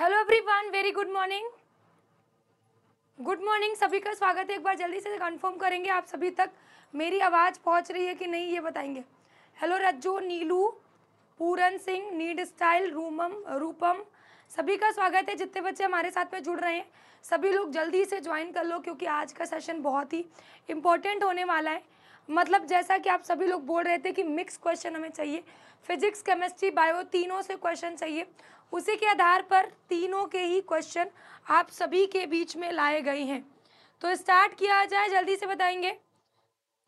Hello everyone very good morning good morning सभी का स्वागत है एक बार जल्दी से कंफर्म करेंगे आप सभी तक मेरी आवाज़ पहुंच रही है कि नहीं ये बताएंगे hello Rajju Neelu Pooran Singh need style रूमम रूपम सभी का स्वागत है जितने बच्चे हमारे साथ में जुड़ रहे हैं सभी लोग जल्दी से ज्वाइन कर लो क्योंकि आज का सेशन बहुत ही इम्पोर्टेंट होने वाला है मतलब जैसा कि आप सभी लोग बोल रहे थे कि मिक्स क्वेश्चन हमें चाहिए फिजिक्स केमिस्ट्री बायो तीनों से क्वेश्चन चाहिए उसी के आधार पर तीनों के ही क्वेश्चन आप सभी के बीच में लाए गए हैं तो स्टार्ट किया जाए जल्दी से बताएंगे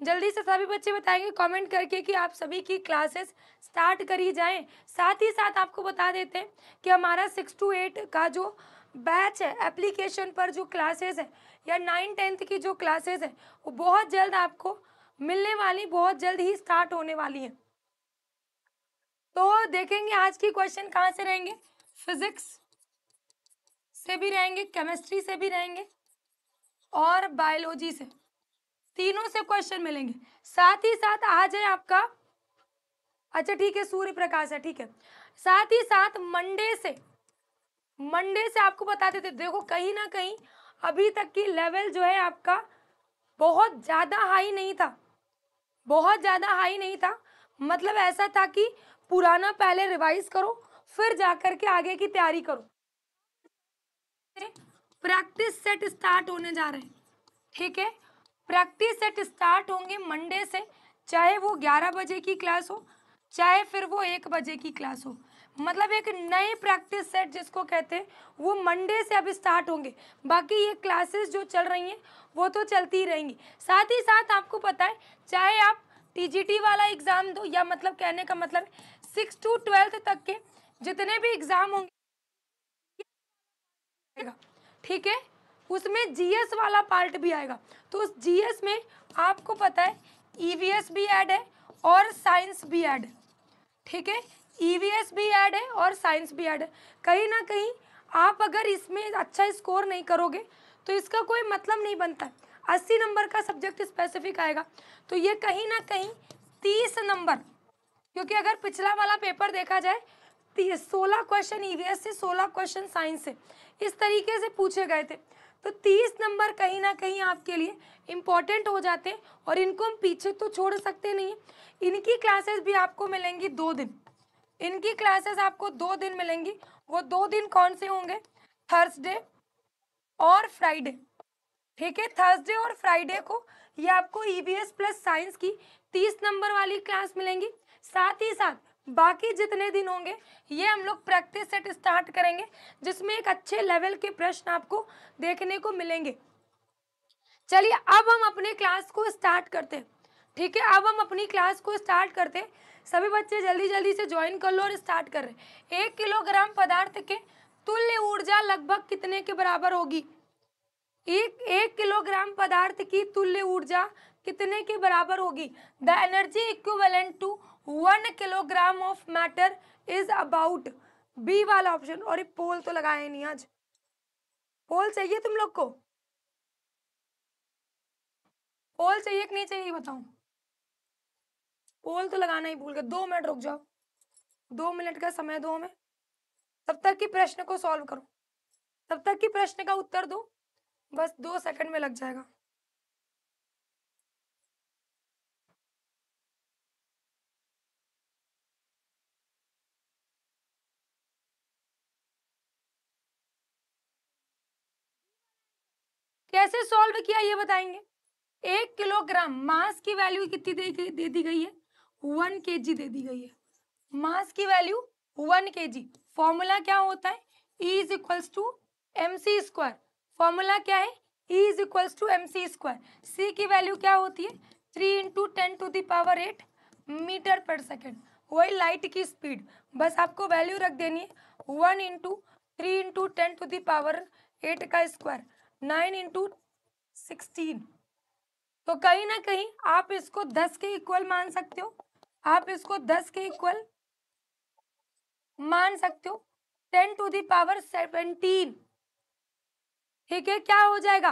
जल्दी से सभी बच्चे बताएंगे कमेंट करके कि आप सभी की क्लासेस स्टार्ट करी जाएं साथ ही साथ आपको बता देते हैं कि हमारा सिक्स टू एट का जो बैच है एप्लीकेशन पर जो क्लासेस है या नाइन टेंथ की जो क्लासेस है वो बहुत जल्द आपको मिलने वाली बहुत जल्द ही स्टार्ट होने वाली है तो देखेंगे आज की क्वेश्चन कहाँ से रहेंगे फिजिक्स से भी रहेंगे केमिस्ट्री से भी रहेंगे और बायोलॉजी से तीनों से क्वेश्चन मिलेंगे साथ ही साथ आज है आपका अच्छा ठीक है सूर्य प्रकाश है ठीक है साथ ही साथ मंडे से मंडे से आपको बताते थे देखो कहीं ना कहीं अभी तक की लेवल जो है आपका बहुत ज़्यादा हाई नहीं था बहुत ज़्यादा हाई नहीं था मतलब ऐसा था कि पुराना पहले रिवाइज करो फिर जाकर के आगे की तैयारी करो प्रैक्टिस सेट स्टार्ट होने जा रहे हैं ठीक है प्रैक्टिस सेट स्टार्ट होंगे मंडे से चाहे वो ग्यारह बजे की क्लास हो चाहे फिर वो एक बजे की क्लास हो मतलब एक नए प्रैक्टिस सेट जिसको कहते हैं वो मंडे से अब स्टार्ट होंगे बाकी ये क्लासेस जो चल रही हैं वो तो चलती ही रहेंगी साथ ही साथ आपको पता है चाहे आप टी वाला एग्ज़ाम दो या मतलब कहने का मतलब सिक्स टू ट्वेल्थ तक के जितने भी एग्जाम होंगे ठीक है उसमें जीएस वाला पार्ट भी आएगा तो उस जीएस में आपको पता है ईवीएस e भी ऐड है और साइंस भी ऐड है ठीक है ईवीएस e भी ऐड है और साइंस भी ऐड है कहीं ना कहीं आप अगर इसमें अच्छा स्कोर नहीं करोगे तो इसका कोई मतलब नहीं बनता अस्सी नंबर का सब्जेक्ट स्पेसिफिक आएगा तो ये कहीं ना कहीं तीस नंबर क्योंकि अगर पिछला वाला पेपर देखा जाए सोलह क्वेश्चन ईवीएस e से सोलह क्वेश्चन साइंस से इस तरीके से पूछे गए थे तो तीस नंबर कहीं ना कहीं आपके लिए इम्पॉर्टेंट हो जाते हैं और इनको हम पीछे तो छोड़ सकते नहीं इनकी क्लासेस भी आपको मिलेंगी दो दिन इनकी क्लासेस आपको दो दिन मिलेंगी वो दो दिन कौन से होंगे थर्सडे और फ्राइडे ठीक है थर्सडे और फ्राइडे को ये आपको ई प्लस साइंस की तीस नंबर वाली क्लास मिलेंगी साथ ही साथ बाकी जितने दिन होंगे ये हम लोग प्रैक्टिस सेट स्टार्ट करेंगे जिसमें एक अच्छे लेवल के प्रश्न आपको देखने को मिलेंगे चलिए अब हम अपने क्लास को स्टार्ट करते हैं ठीक है अब हम अपनी क्लास को स्टार्ट करते हैं सभी बच्चे जल्दी जल्दी से ज्वाइन कर लो और स्टार्ट कर रहे एक किलोग्राम पदार्थ के तुल्य ऊर्जा लगभग कितने के बराबर होगी एक एक किलोग्राम पदार्थ की तुल्य ऊर्जा कितने के बराबर होगी the energy equivalent to one kilogram of matter is about B वाला ऑप्शन और पोल तो लगाए नहीं आज पोल चाहिए तुम लोग को पोल चाहिए कि नहीं चाहिए बताओ पोल तो लगाना ही भूल गए दो मिनट रुक जाओ दो मिनट का समय दो हमें तब तक की प्रश्न को सॉल्व करो तब तक की प्रश्न का उत्तर दो बस दो सेकंड में लग जाएगा कैसे सॉल्व किया ये बताएंगे एक किलोग्राम मास की वैल्यू कितनी दे, दे दी गई है वन के दे दी गई है मास की वैल्यू वन के जी फॉर्मूला क्या होता है E is equals to M C square formula क्या है E is equals to M C square C की वैल्यू क्या होती है three into ten to the power eight metre per second वही लाइट की स्पीड बस आपको वैल्यू रख देनी है one into three into ten to the power eight का स्क्वायर नाइन इंटू सिक्सटीन तो कहीं ना कहीं आप इसको दस के इक्वल मान सकते हो आप इसको दस के इक्वल मान सकते हो टेन टू दावर सेवनटीन ठीक है क्या हो जाएगा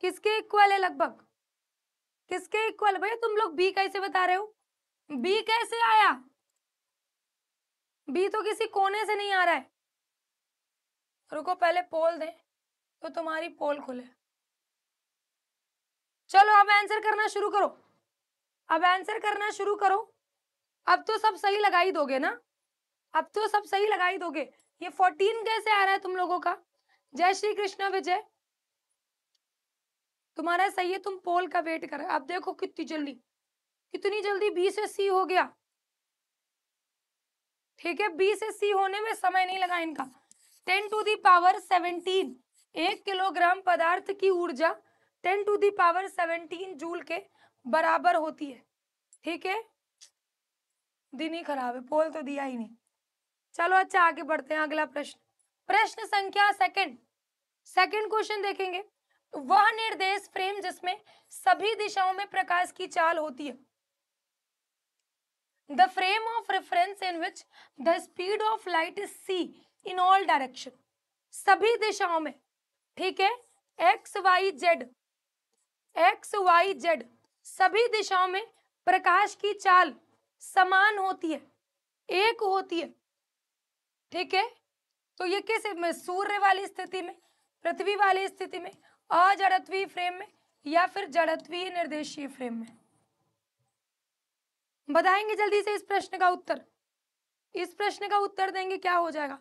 किसके इक्वल है लगभग किसके इक्वल भैया तुम लोग बी कैसे बता रहे हो बी कैसे आया बी तो किसी कोने से नहीं आ रहा है रुको पहले पोल दें तो तुम्हारी पोल खुले चलो अब आंसर करना शुरू करो अब आंसर करना शुरू करो अब तो सब सही लगा ही दोगे ना अब तो सब सही लगा ही दोगे ये फोर्टीन कैसे आ रहा है तुम लोगों का जय श्री कृष्ण विजय तुम्हारा सही है तुम पोल का वेट कर अब देखो कितनी जल्दी कितनी जल्दी बी से सी हो गया ठीक है बी से सी होने में समय नहीं लगा इनका टेन टू दावर सेवनटीन एक किलोग्राम पदार्थ की ऊर्जा ten to the power seventeen joule के बराबर होती है ठीक है दिन ही खराब है पोल तो दिया ही नहीं चलो अच्छा आगे बढ़ते हैं अगला प्रश्न प्रश्न संख्या सेकंड सेकंड क्वेश्चन देखेंगे वह निर्देश फ्रेम जिसमें सभी दिशाओं में प्रकाश की चाल होती है the frame of reference in which the speed of light is C in all direction सभी दिशाओं में ठीक है X Y Z X Y Z सभी दिशाओं में प्रकाश की चाल समान होती है एक होती है ठीक है तो ये किस में सूर्य वाली स्थिति में पृथ्वी वाली स्थिति में अजड़त्वीय फ्रेम में या फिर जड़त्वीय निर्देशीय फ्रेम में बताएंगे जल्दी से इस प्रश्न का उत्तर इस प्रश्न का उत्तर देंगे क्या हो जाएगा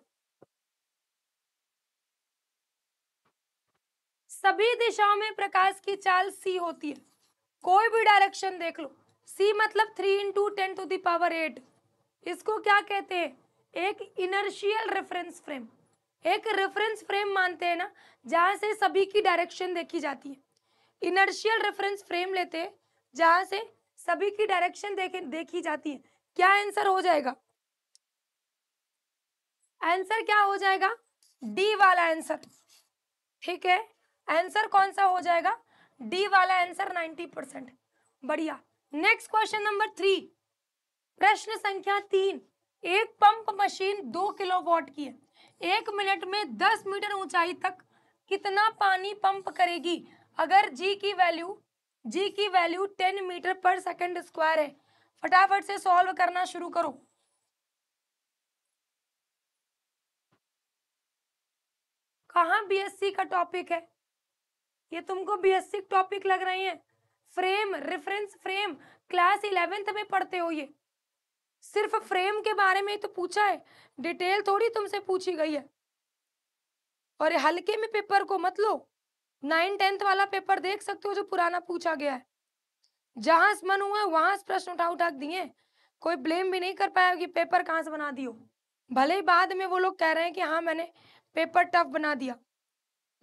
सभी दिशाओं में प्रकाश की चाल सी होती है कोई भी डायरेक्शन देख लो सी मतलब three into ten to the power eight इसको क्या कहते हैं एक इनर्शियल रेफरेंस फ्रेम एक रेफरेंस फ्रेम मानते हैं ना जहाँ से सभी की डायरेक्शन देखी जाती है इनर्शियल रेफरेंस फ्रेम लेते हैं जहाँ से सभी की डायरेक्शन देखे देखी जाती है क्या आंसर हो जाएगा आंसर क्या हो जाएगा डी वाला आंसर ठीक है आंसर कौन सा हो जाएगा डी वाला आंसर 90 परसेंट बढ़िया नेक्स्ट क्वेश्चन नंबर थ्री प्रश्न संख्या तीन एक पंप मशीन दो वॉट की है एक मिनट में दस मीटर ऊंचाई तक कितना पानी पंप करेगी अगर जी की वैल्यू जी की value ten metre per second square है फटाफट से सॉल्व करना शुरू करो कहा बीएससी का टॉपिक है ये तुमको बेसिक टॉपिक लग रहे हैं frame reference frame class eleventh में पढ़ते हो ये सिर्फ फ्रेम के बारे में ही तो पूछा है डिटेल थोड़ी तुमसे पूछी गई है और हल्के में पेपर को मत लो नाइन टेंथ वाला पेपर देख सकते हो जो पुराना पूछा गया है जहां से मन हुआ वहां से प्रश्न उठा उठा दिए कोई ब्लेम भी नहीं कर पाया कि पेपर कहाँ से बना दियो भले ही बाद में वो लोग कह रहे हैं कि हाँ मैंने पेपर टफ बना दिया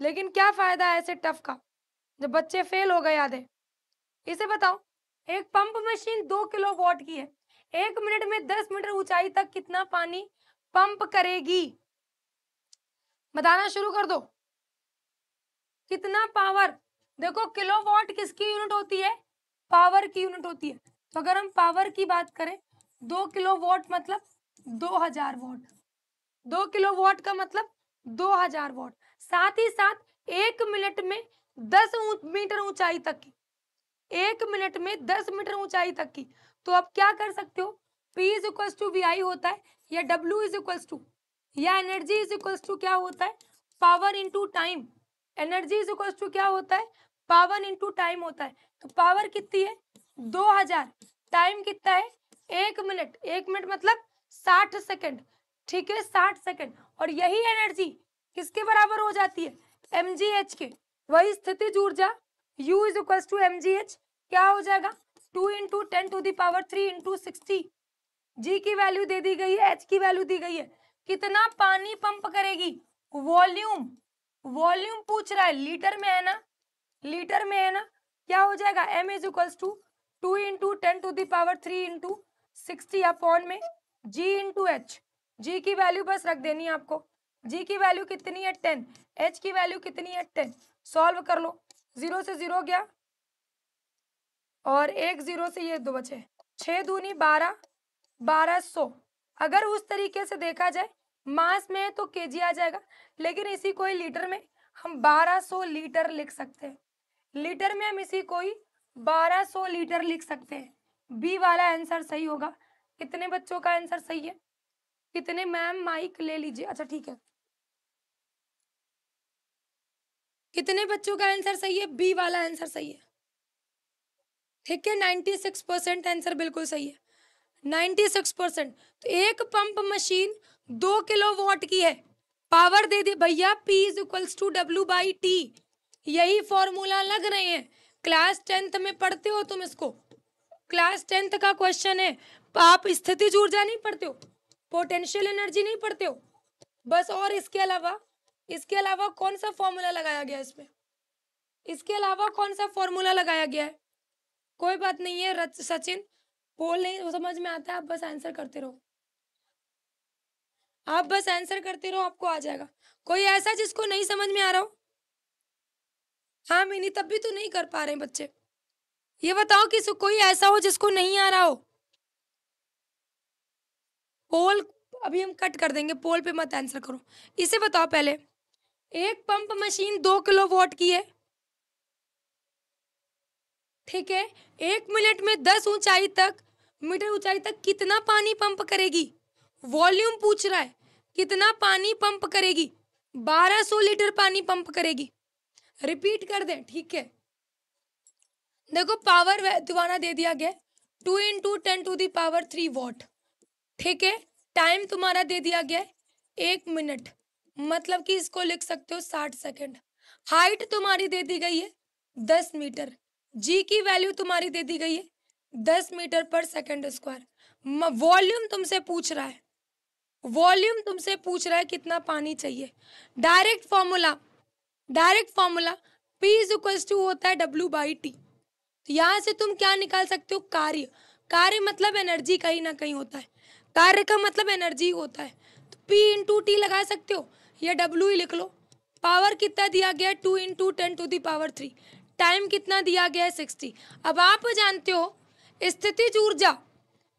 लेकिन क्या फायदा है ऐसे टफ का जब बच्चे फेल हो गए आधे इसे बताओ एक पंप मशीन दो किलो वॉट की है एक मिनट में दस मीटर ऊंचाई तक कितना पानी पंप करेगी बताना शुरू कर दो कितना पावर देखो किलो वॉट किसकी यूनिट होती है पावर की यूनिट होती है तो अगर हम पावर की बात करें दो किलो वॉट मतलब दो हजार वॉट दो किलो वॉट का मतलब दो हजार वॉट साथ ही साथ एक मिनट में दस मीटर ऊंचाई तक की एक मिनट में दस मीटर ऊंचाई तक की तो आप क्या कर सकते हो P is equal to V I होता है या W इज इक्वल टू या एनर्जी इज इक्वल टू क्या होता है power into time energy is equal to क्या होता है पावर इंटू टाइम होता है तो पावर कितनी है दो हजार टाइम कितना है एक मिनट एक मिनट मतलब साठ सेकेंड ठीक है साठ सेकेंड और यही एनर्जी किसके बराबर हो जाती है एम के वही स्थिति ऊर्जा U is equal to M क्या हो जाएगा two into ten to the power three into sixty G की वैल्यू दे दी गई है एच की वैल्यू दी गई है कितना पानी पंप करेगी वॉल्यूम वॉल्यूम पूछ रहा है लीटर में है ना लीटर में है ना क्या हो जाएगा M is equal to two into ten to the power three into sixty upon में जी इंटू एच जी की वैल्यू बस रख देनी है आपको जी की वैल्यू कितनी है टेन एच की वैल्यू कितनी है टेन सॉल्व कर लो जीरो से जीरो गया और एक जीरो से ये दो बचे छः दूनी बारह बारह सौ अगर उस तरीके से देखा जाए मास में तो केजी आ जाएगा लेकिन इसी कोई लीटर में हम बारह सौ लीटर लिख सकते हैं लीटर में हम इसी कोई सौ लीटर लिख सकते हैं बी वाला आंसर सही होगा कितने बच्चों का आंसर सही है कितने मैम माइक ले लीजिए अच्छा ठीक है कितने बच्चों का आंसर सही है बी वाला आंसर सही है ठीक है नाइन्टी सिक्स परसेंट आंसर बिल्कुल सही है नाइन्टी सिक्स परसेंट तो एक पंप मशीन दो किलो वॉट की है पावर दे दी भैया P is equals to W by T यही फॉर्मूला लग रहे हैं क्लास टेंथ में पढ़ते हो तुम इसको क्लास टेंथ का क्वेश्चन है आप स्थिति ऊर्जा नहीं पढ़ते हो पोटेंशियल एनर्जी नहीं पढ़ते हो बस और इसके अलावा इसके अलावा कौन सा फॉर्मूला लगाया गया इसमें इसके अलावा कौन सा फॉर्मूला लगाया गया है कोई बात नहीं है रच, सचिन बोल नहीं वो समझ में आता है आप बस आंसर करते रहो आप बस आंसर करते रहो आपको आ जाएगा कोई ऐसा जिसको नहीं समझ में आ रहा हो हाँ मिनी तब भी तो नहीं कर पा रहे बच्चे ये बताओ कि कोई ऐसा हो जिसको नहीं आ रहा हो पोल अभी हम कट कर देंगे पोल पे मत आंसर करो इसे बताओ पहले एक पंप मशीन दो किलो वोट की है ठीक है एक मिनट में दस ऊंचाई तक मीटर ऊंचाई तक कितना पानी पंप करेगी वॉल्यूम पूछ रहा है कितना पानी पंप करेगी बारह सौ लीटर पानी पंप करेगी रिपीट कर दे ठीक है देखो पावर दोबारा दे दिया गया two into ten to the power three watt ठीक है टाइम तुम्हारा दे दिया गया है एक मिनट मतलब कि इसको लिख सकते हो साठ सेकंड हाइट तुम्हारी दे दी गई है दस मीटर जी की वैल्यू तुम्हारी दे दी गई है दस metre per second square volume तुमसे पूछ रहा है वॉल्यूम तुमसे पूछ रहा है कितना पानी चाहिए direct formula direct formula P is equal to होता है डब्ल्यू बाई टी तो यहाँ से तुम क्या निकाल सकते हो कार्य कार्य मतलब एनर्जी कहीं ना कहीं होता है कार्य का मतलब एनर्जी होता है तो पी इंटू टी लगा सकते हो या डब्ल्यू ही लिख लो पावर कितना दिया गया है two into ten to power three time कितना दिया गया है सिक्सटी अब आप जानते हो स्थिति ऊर्जा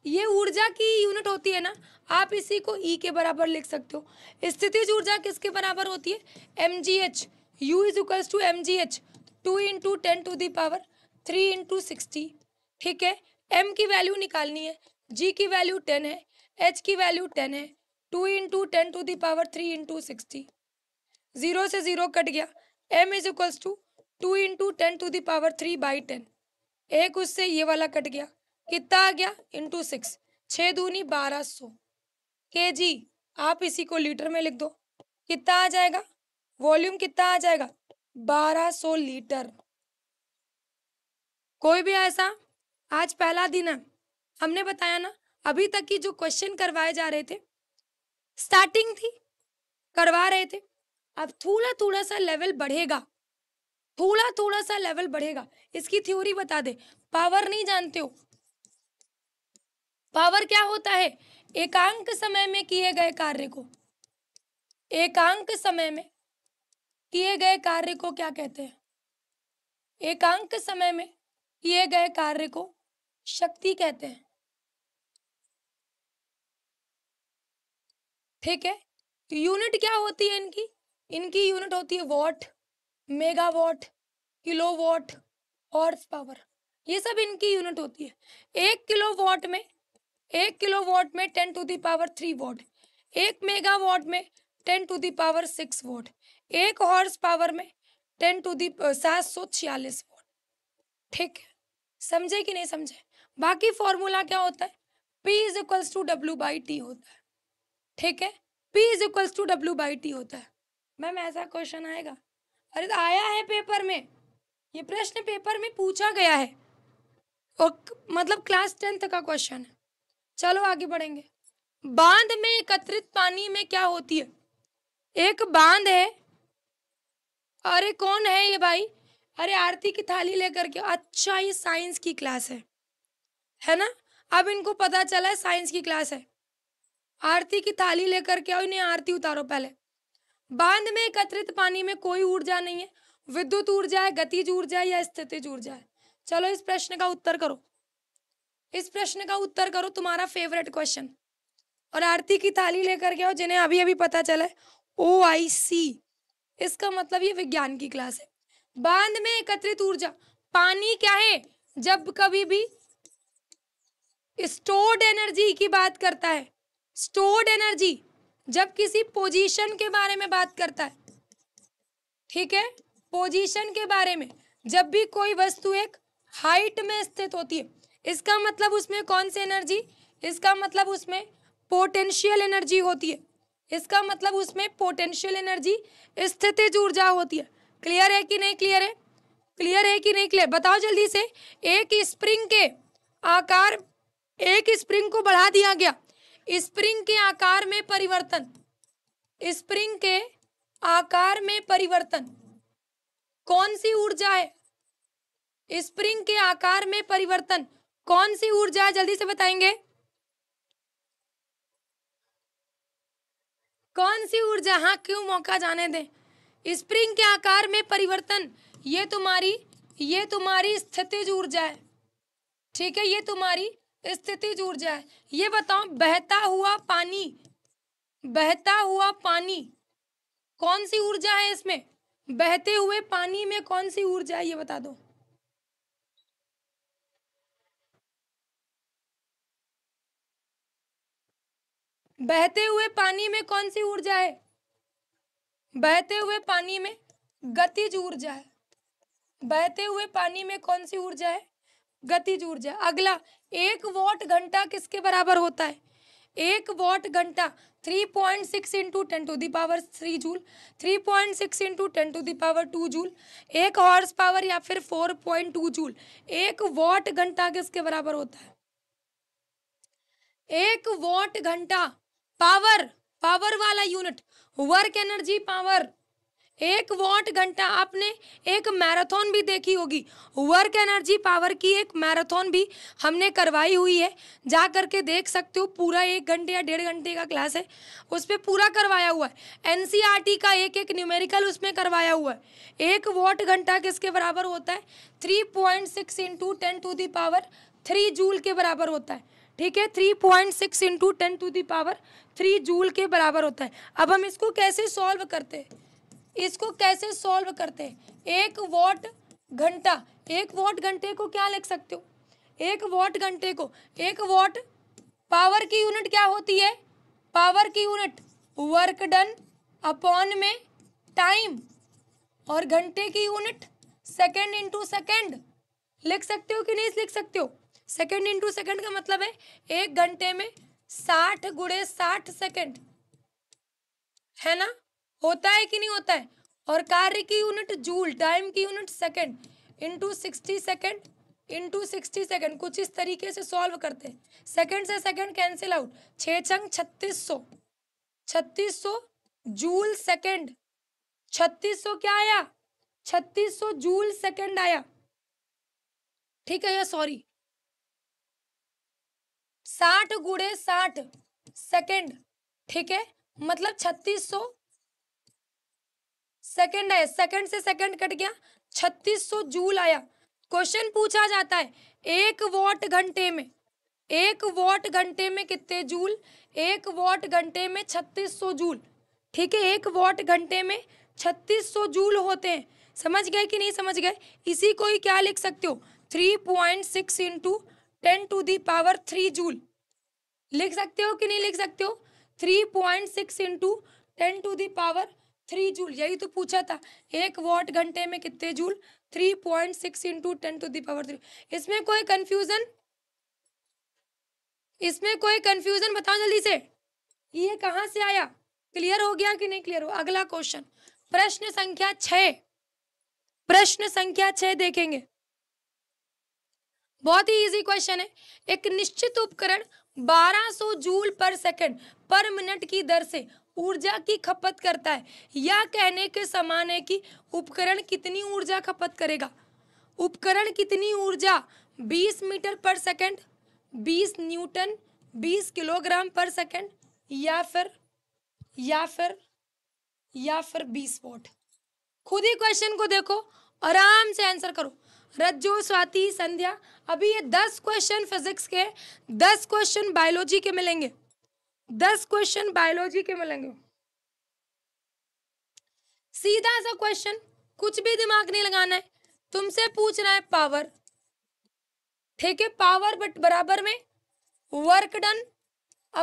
ये ऊर्जा की यूनिट होती है ना आप इसी को ई e के बराबर लिख सकते हो स्थिति ऊर्जा किसके बराबर होती है M G H U is equals to M G H two into ten to the power three into sixty ठीक है एम की वैल्यू निकालनी है जी की वैल्यू टेन है एच की वैल्यू टेन है two into ten to the power three into sixty zero से जीरो कट गया M is equals to two into ten to the power three by ten एक उससे ये वाला कट गया कितना आ गया इंटू सिक्स छः दूनी बारह सौ के जी आप इसी को लीटर में लिख दो कितना आ जाएगा वॉल्यूम कितना आ जाएगा बारह सौ लीटर कोई भी ऐसा आज पहला दिन है हमने बताया ना अभी तक की जो क्वेश्चन करवाए जा रहे थे स्टार्टिंग थी करवा रहे थे अब थोड़ा थोड़ा सा लेवल बढ़ेगा थोड़ा थोड़ा सा लेवल बढ़ेगा इसकी थ्योरी बता दे पावर नहीं जानते हो पावर क्या होता है एकांक समय में किए गए कार्य को एकांक समय में किए गए कार्य को क्या कहते हैं एकांक समय में किए गए कार्य को शक्ति कहते हैं ठीक है यूनिट तो क्या होती है इनकी इनकी यूनिट होती है watt megawatt watt horsepower ये सब इनकी यूनिट होती है एक किलो वॉट में एक किलो वॉट में ten to the power three watt एक मेगा वॉट में ten to the power six watt एक हॉर्स पावर में टेन टू दी सात सौ छियालीस वॉट ठीक है समझे कि नहीं समझे बाकी फॉर्मूला क्या होता है P is equals to W by T होता है ठीक है P is equals to W by T होता है मैम ऐसा क्वेश्चन आएगा अरे तो आया है पेपर में ये प्रश्न पेपर में पूछा गया है और मतलब क्लास टेंथ का क्वेश्चन है चलो आगे बढ़ेंगे बांध में एकत्रित पानी में क्या होती है एक बांध है अरे कौन है ये भाई अरे आरती की थाली लेकर के अच्छा ये साइंस की क्लास है है ना अब इनको पता चला है साइंस की क्लास है आरती की थाली लेकर के आओ इन्हें आरती उतारो पहले बांध में एकत्रित पानी में कोई ऊर्जा नहीं है विद्युत ऊर्जा है गतिज ऊर्जा है या स्थितिज ऊर्जा है चलो इस प्रश्न का उत्तर करो इस प्रश्न का उत्तर करो तुम्हारा फेवरेट क्वेश्चन और आरती की थाली लेकर के आओ जिन्हें अभी अभी पता चला है ओ आई सी इसका मतलब ये विज्ञान की क्लास है बांध में एकत्रित ऊर्जा पानी क्या है जब कभी भी स्टोर्ड एनर्जी की बात करता है स्टोर्ड एनर्जी जब किसी पोजीशन के बारे में बात करता है ठीक है पोजीशन के बारे में जब भी कोई वस्तु एक हाइट में स्थित होती है इसका मतलब उसमें कौन सी एनर्जी इसका मतलब उसमें पोटेंशियल एनर्जी होती है इसका मतलब उसमें पोटेंशियल एनर्जी स्थिति ऊर्जा होती है क्लियर है कि नहीं क्लियर है क्लियर है कि नहीं क्लियर बताओ जल्दी से एक स्प्रिंग के आकार एक स्प्रिंग को बढ़ा दिया गया स्प्रिंग के आकार में परिवर्तन स्प्रिंग के आकार में परिवर्तन कौन सी ऊर्जा है स्प्रिंग के आकार में परिवर्तन कौन सी ऊर्जा जल्दी से बताएंगे कौन सी ऊर्जा हाँ क्यों मौका जाने दे स्प्रिंग के आकार में परिवर्तन ये तुम्हारी ये तुम्हारी स्थितिज ऊर्जा है ठीक है ये तुम्हारी स्थिति जूर जाए ये बताओ बहता हुआ पानी बहता हुआ पानी कौन सी ऊर्जा है इसमें बहते हुए पानी में कौन सी ऊर्जा है ये बता दो बहते हुए पानी में कौन सी ऊर्जा है बहते हुए पानी में गतिज ऊर्जा है बहते हुए पानी में कौन सी ऊर्जा है गतिज ऊर्जा अगला एक वॉट घंटा किसके बराबर होता है एक वॉट घंटा 3.6 point six into ten to the power three joule 3.6 point six into ten to the power two joule एक हॉर्स पावर या फिर 4.2 पॉइंट टू जूल एक वॉट घंटा किसके बराबर होता है एक वॉट घंटा पावर पावर वाला यूनिट वर्क एनर्जी पावर एक वॉट घंटा आपने एक मैराथन भी देखी होगी वर्क एनर्जी पावर की एक मैराथन भी हमने करवाई हुई है जा करके देख सकते हो पूरा एक घंटे या डेढ़ घंटे का क्लास है उस पर पूरा करवाया हुआ है एनसीईआरटी का एक एक न्यूमेरिकल उसमें करवाया हुआ है एक वॉट घंटा किसके बराबर होता है three point six into ten to the power three joule के बराबर होता है ठीक है three point six into ten to the power three joule के बराबर होता है अब हम इसको कैसे सॉल्व करते हैं इसको कैसे सॉल्व करते हैं एक वॉट घंटा एक वॉट घंटे को क्या लिख सकते हो एक वॉट घंटे को एक वॉट पावर की यूनिट क्या होती है पावर की यूनिट वर्क डन अपॉन में टाइम और घंटे की यूनिट सेकेंड इंटू सेकेंड लिख सकते हो कि नहीं लिख सकते हो सेकेंड इंटू सेकेंड का मतलब है एक घंटे में साठ गुड़े साठ सेकेंड है ना होता है कि नहीं होता है और कार्य की यूनिट जूल टाइम की unit second into sixty second into sixty second कुछ इस तरीके से सॉल्व करते हैं सेकंड से सेकंड कैंसिल आउट छः छंग छत्तीस सौ छत्तीस सौ जूल सेकंड छत्तीस सौ क्या आया छत्तीस सौ जूल सेकंड आया ठीक है या सॉरी साठ गुड़े साठ सेकेंड ठीक है मतलब छत्तीस सौ सेकंड है सेकंड से सेकंड कट गया 3600 जूल आया क्वेश्चन पूछा जाता है एक वॉट घंटे में एक वॉट घंटे में कितने जूल एक वॉट घंटे में 3600 जूल ठीक है एक वॉट घंटे में 3600 जूल होते हैं समझ गए कि नहीं समझ गए इसी को ही क्या लिख सकते हो three point six into ten to the power three joule लिख सकते हो कि नहीं लिख सकते हो three point six into ten to the power three joule यही तो पूछा था एक वॉट घंटे में कितने joule three point six into ten to the power three इसमें कोई कंफ्यूजन इसमें कोई कंफ्यूजन बताओ जल्दी से ये कहां से आया क्लियर हो गया कि नहीं क्लियर हो अगला क्वेश्चन प्रश्न संख्या छ प्रश्न संख्या छ देखेंगे बहुत ही इजी क्वेश्चन है एक निश्चित उपकरण 1200 जूल पर सेकंड पर मिनट की दर से ऊर्जा की खपत करता है यह कहने के समान है कि उपकरण कितनी ऊर्जा खपत करेगा उपकरण कितनी ऊर्जा 20 metre per second 20 newton 20 kilogram per second या फिर या फिर या फिर 20 वोट खुद ही क्वेश्चन को देखो आराम से आंसर करो रज्जो स्वाति संध्या अभी ये दस क्वेश्चन फिजिक्स के दस क्वेश्चन बायोलॉजी के मिलेंगे दस क्वेश्चन बायोलॉजी के मिलेंगे सीधा सा क्वेश्चन कुछ भी दिमाग नहीं लगाना है तुमसे पूछना है पावर ठीक है पावर बट बराबर में वर्क डन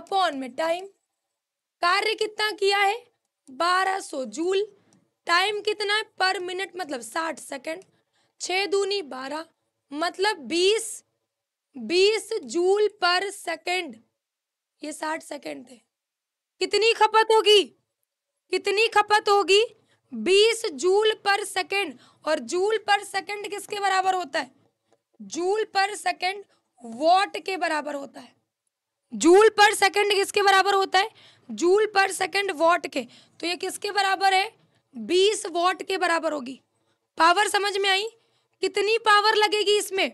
अपॉन में टाइम कार्य कितना किया है 1200 जूल टाइम कितना है पर मिनट मतलब 60 सेकंड छः दूनी 12 मतलब 20 20 जूल पर सेकंड ये साठ सेकेंड थे कितनी खपत होगी कितनी खपत होगी बीस जूल पर सेकेंड और जूल पर सेकेंड किसके बराबर होता है जूल पर सेकेंड वॉट के बराबर होता है जूल पर सेकेंड किसके बराबर होता है जूल पर सेकेंड वॉट के तो ये किसके बराबर है बीस वॉट के बराबर होगी पावर समझ में आई कितनी पावर लगेगी इसमें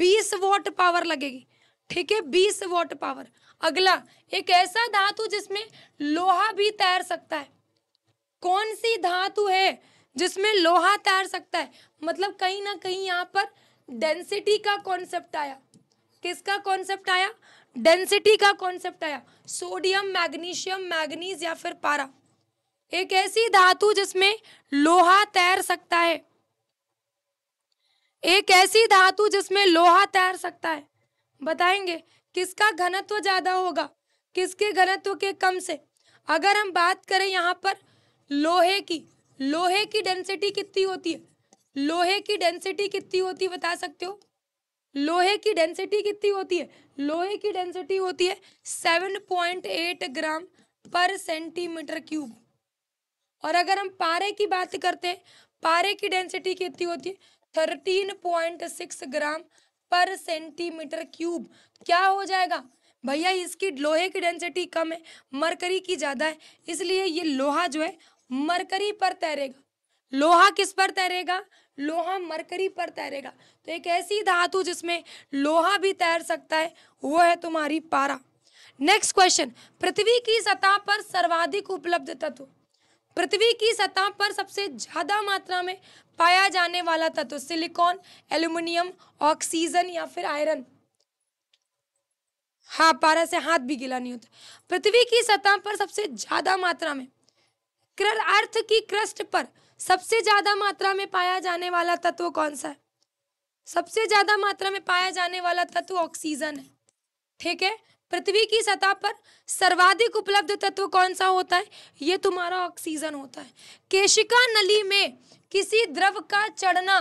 बीस वॉट पावर लगेगी ठीक है बीस वॉट पावर अगला एक ऐसा धातु जिसमें लोहा भी तैर सकता है कौन सी धातु है जिसमें लोहा तैर सकता है मतलब कहीं ना कहीं यहाँ पर डेंसिटी का कॉन्सेप्ट आया किसका कॉन्सेप्ट आया डेंसिटी का कॉन्सेप्ट आया सोडियम मैग्नीशियम मैग्नीज या फिर पारा एक ऐसी धातु जिसमें लोहा तैर सकता है एक ऐसी धातु जिसमें लोहा तैर सकता है बताएंगे किसका घनत्व ज़्यादा होगा किसके घनत्व के कम से अगर हम बात करें यहाँ पर लोहे की लोहे की डेंसिटी कितनी होती है लोहे की डेंसिटी कितनी होती है बता सकते हो लोहे की डेंसिटी कितनी होती है लोहे की डेंसिटी होती है सेवन पॉइंट एट ग्राम पर सेंटीमीटर क्यूब और अगर हम पारे की बात करते हैं पारे की डेंसिटी कितनी होती है थर्टीन पॉइंट सिक्स ग्राम पर सेंटीमीटर क्यूब क्या हो जाएगा भैया इसकी लोहे की डेंसिटी कम है मरकरी की ज़्यादा है इसलिए ये लोहा जो है मरकरी पर तैरेगा लोहा किस पर तैरेगा लोहा मरकरी पर तैरेगा तो एक ऐसी धातु जिसमें लोहा भी तैर सकता है वो है तुम्हारी पारा नेक्स्ट क्वेश्चन पृथ्वी की सतह पर सर्वाधिक उपलब्ध तत्व पृथ्वी की सतह पर सबसे ज़्यादा मात्रा में पाया जाने वाला तत्व सिलिकॉन एल्यूमिनियम ऑक्सीजन या फिर आयरन हाँ पारा से हाथ भी गिला नहीं होता पृथ्वी की सतह पर सबसे ज्यादा मात्रा में अर्थ की क्रस्ट पर सबसे ज्यादा मात्रा में पाया जाने वाला तत्व कौन सा है सबसे ज्यादा मात्रा में पाया जाने वाला तत्व ऑक्सीजन है ठीक है पृथ्वी की सतह पर सर्वाधिक उपलब्ध तत्व कौन सा होता है ये तुम्हारा ऑक्सीजन होता है केशिका नली में किसी द्रव का चढ़ना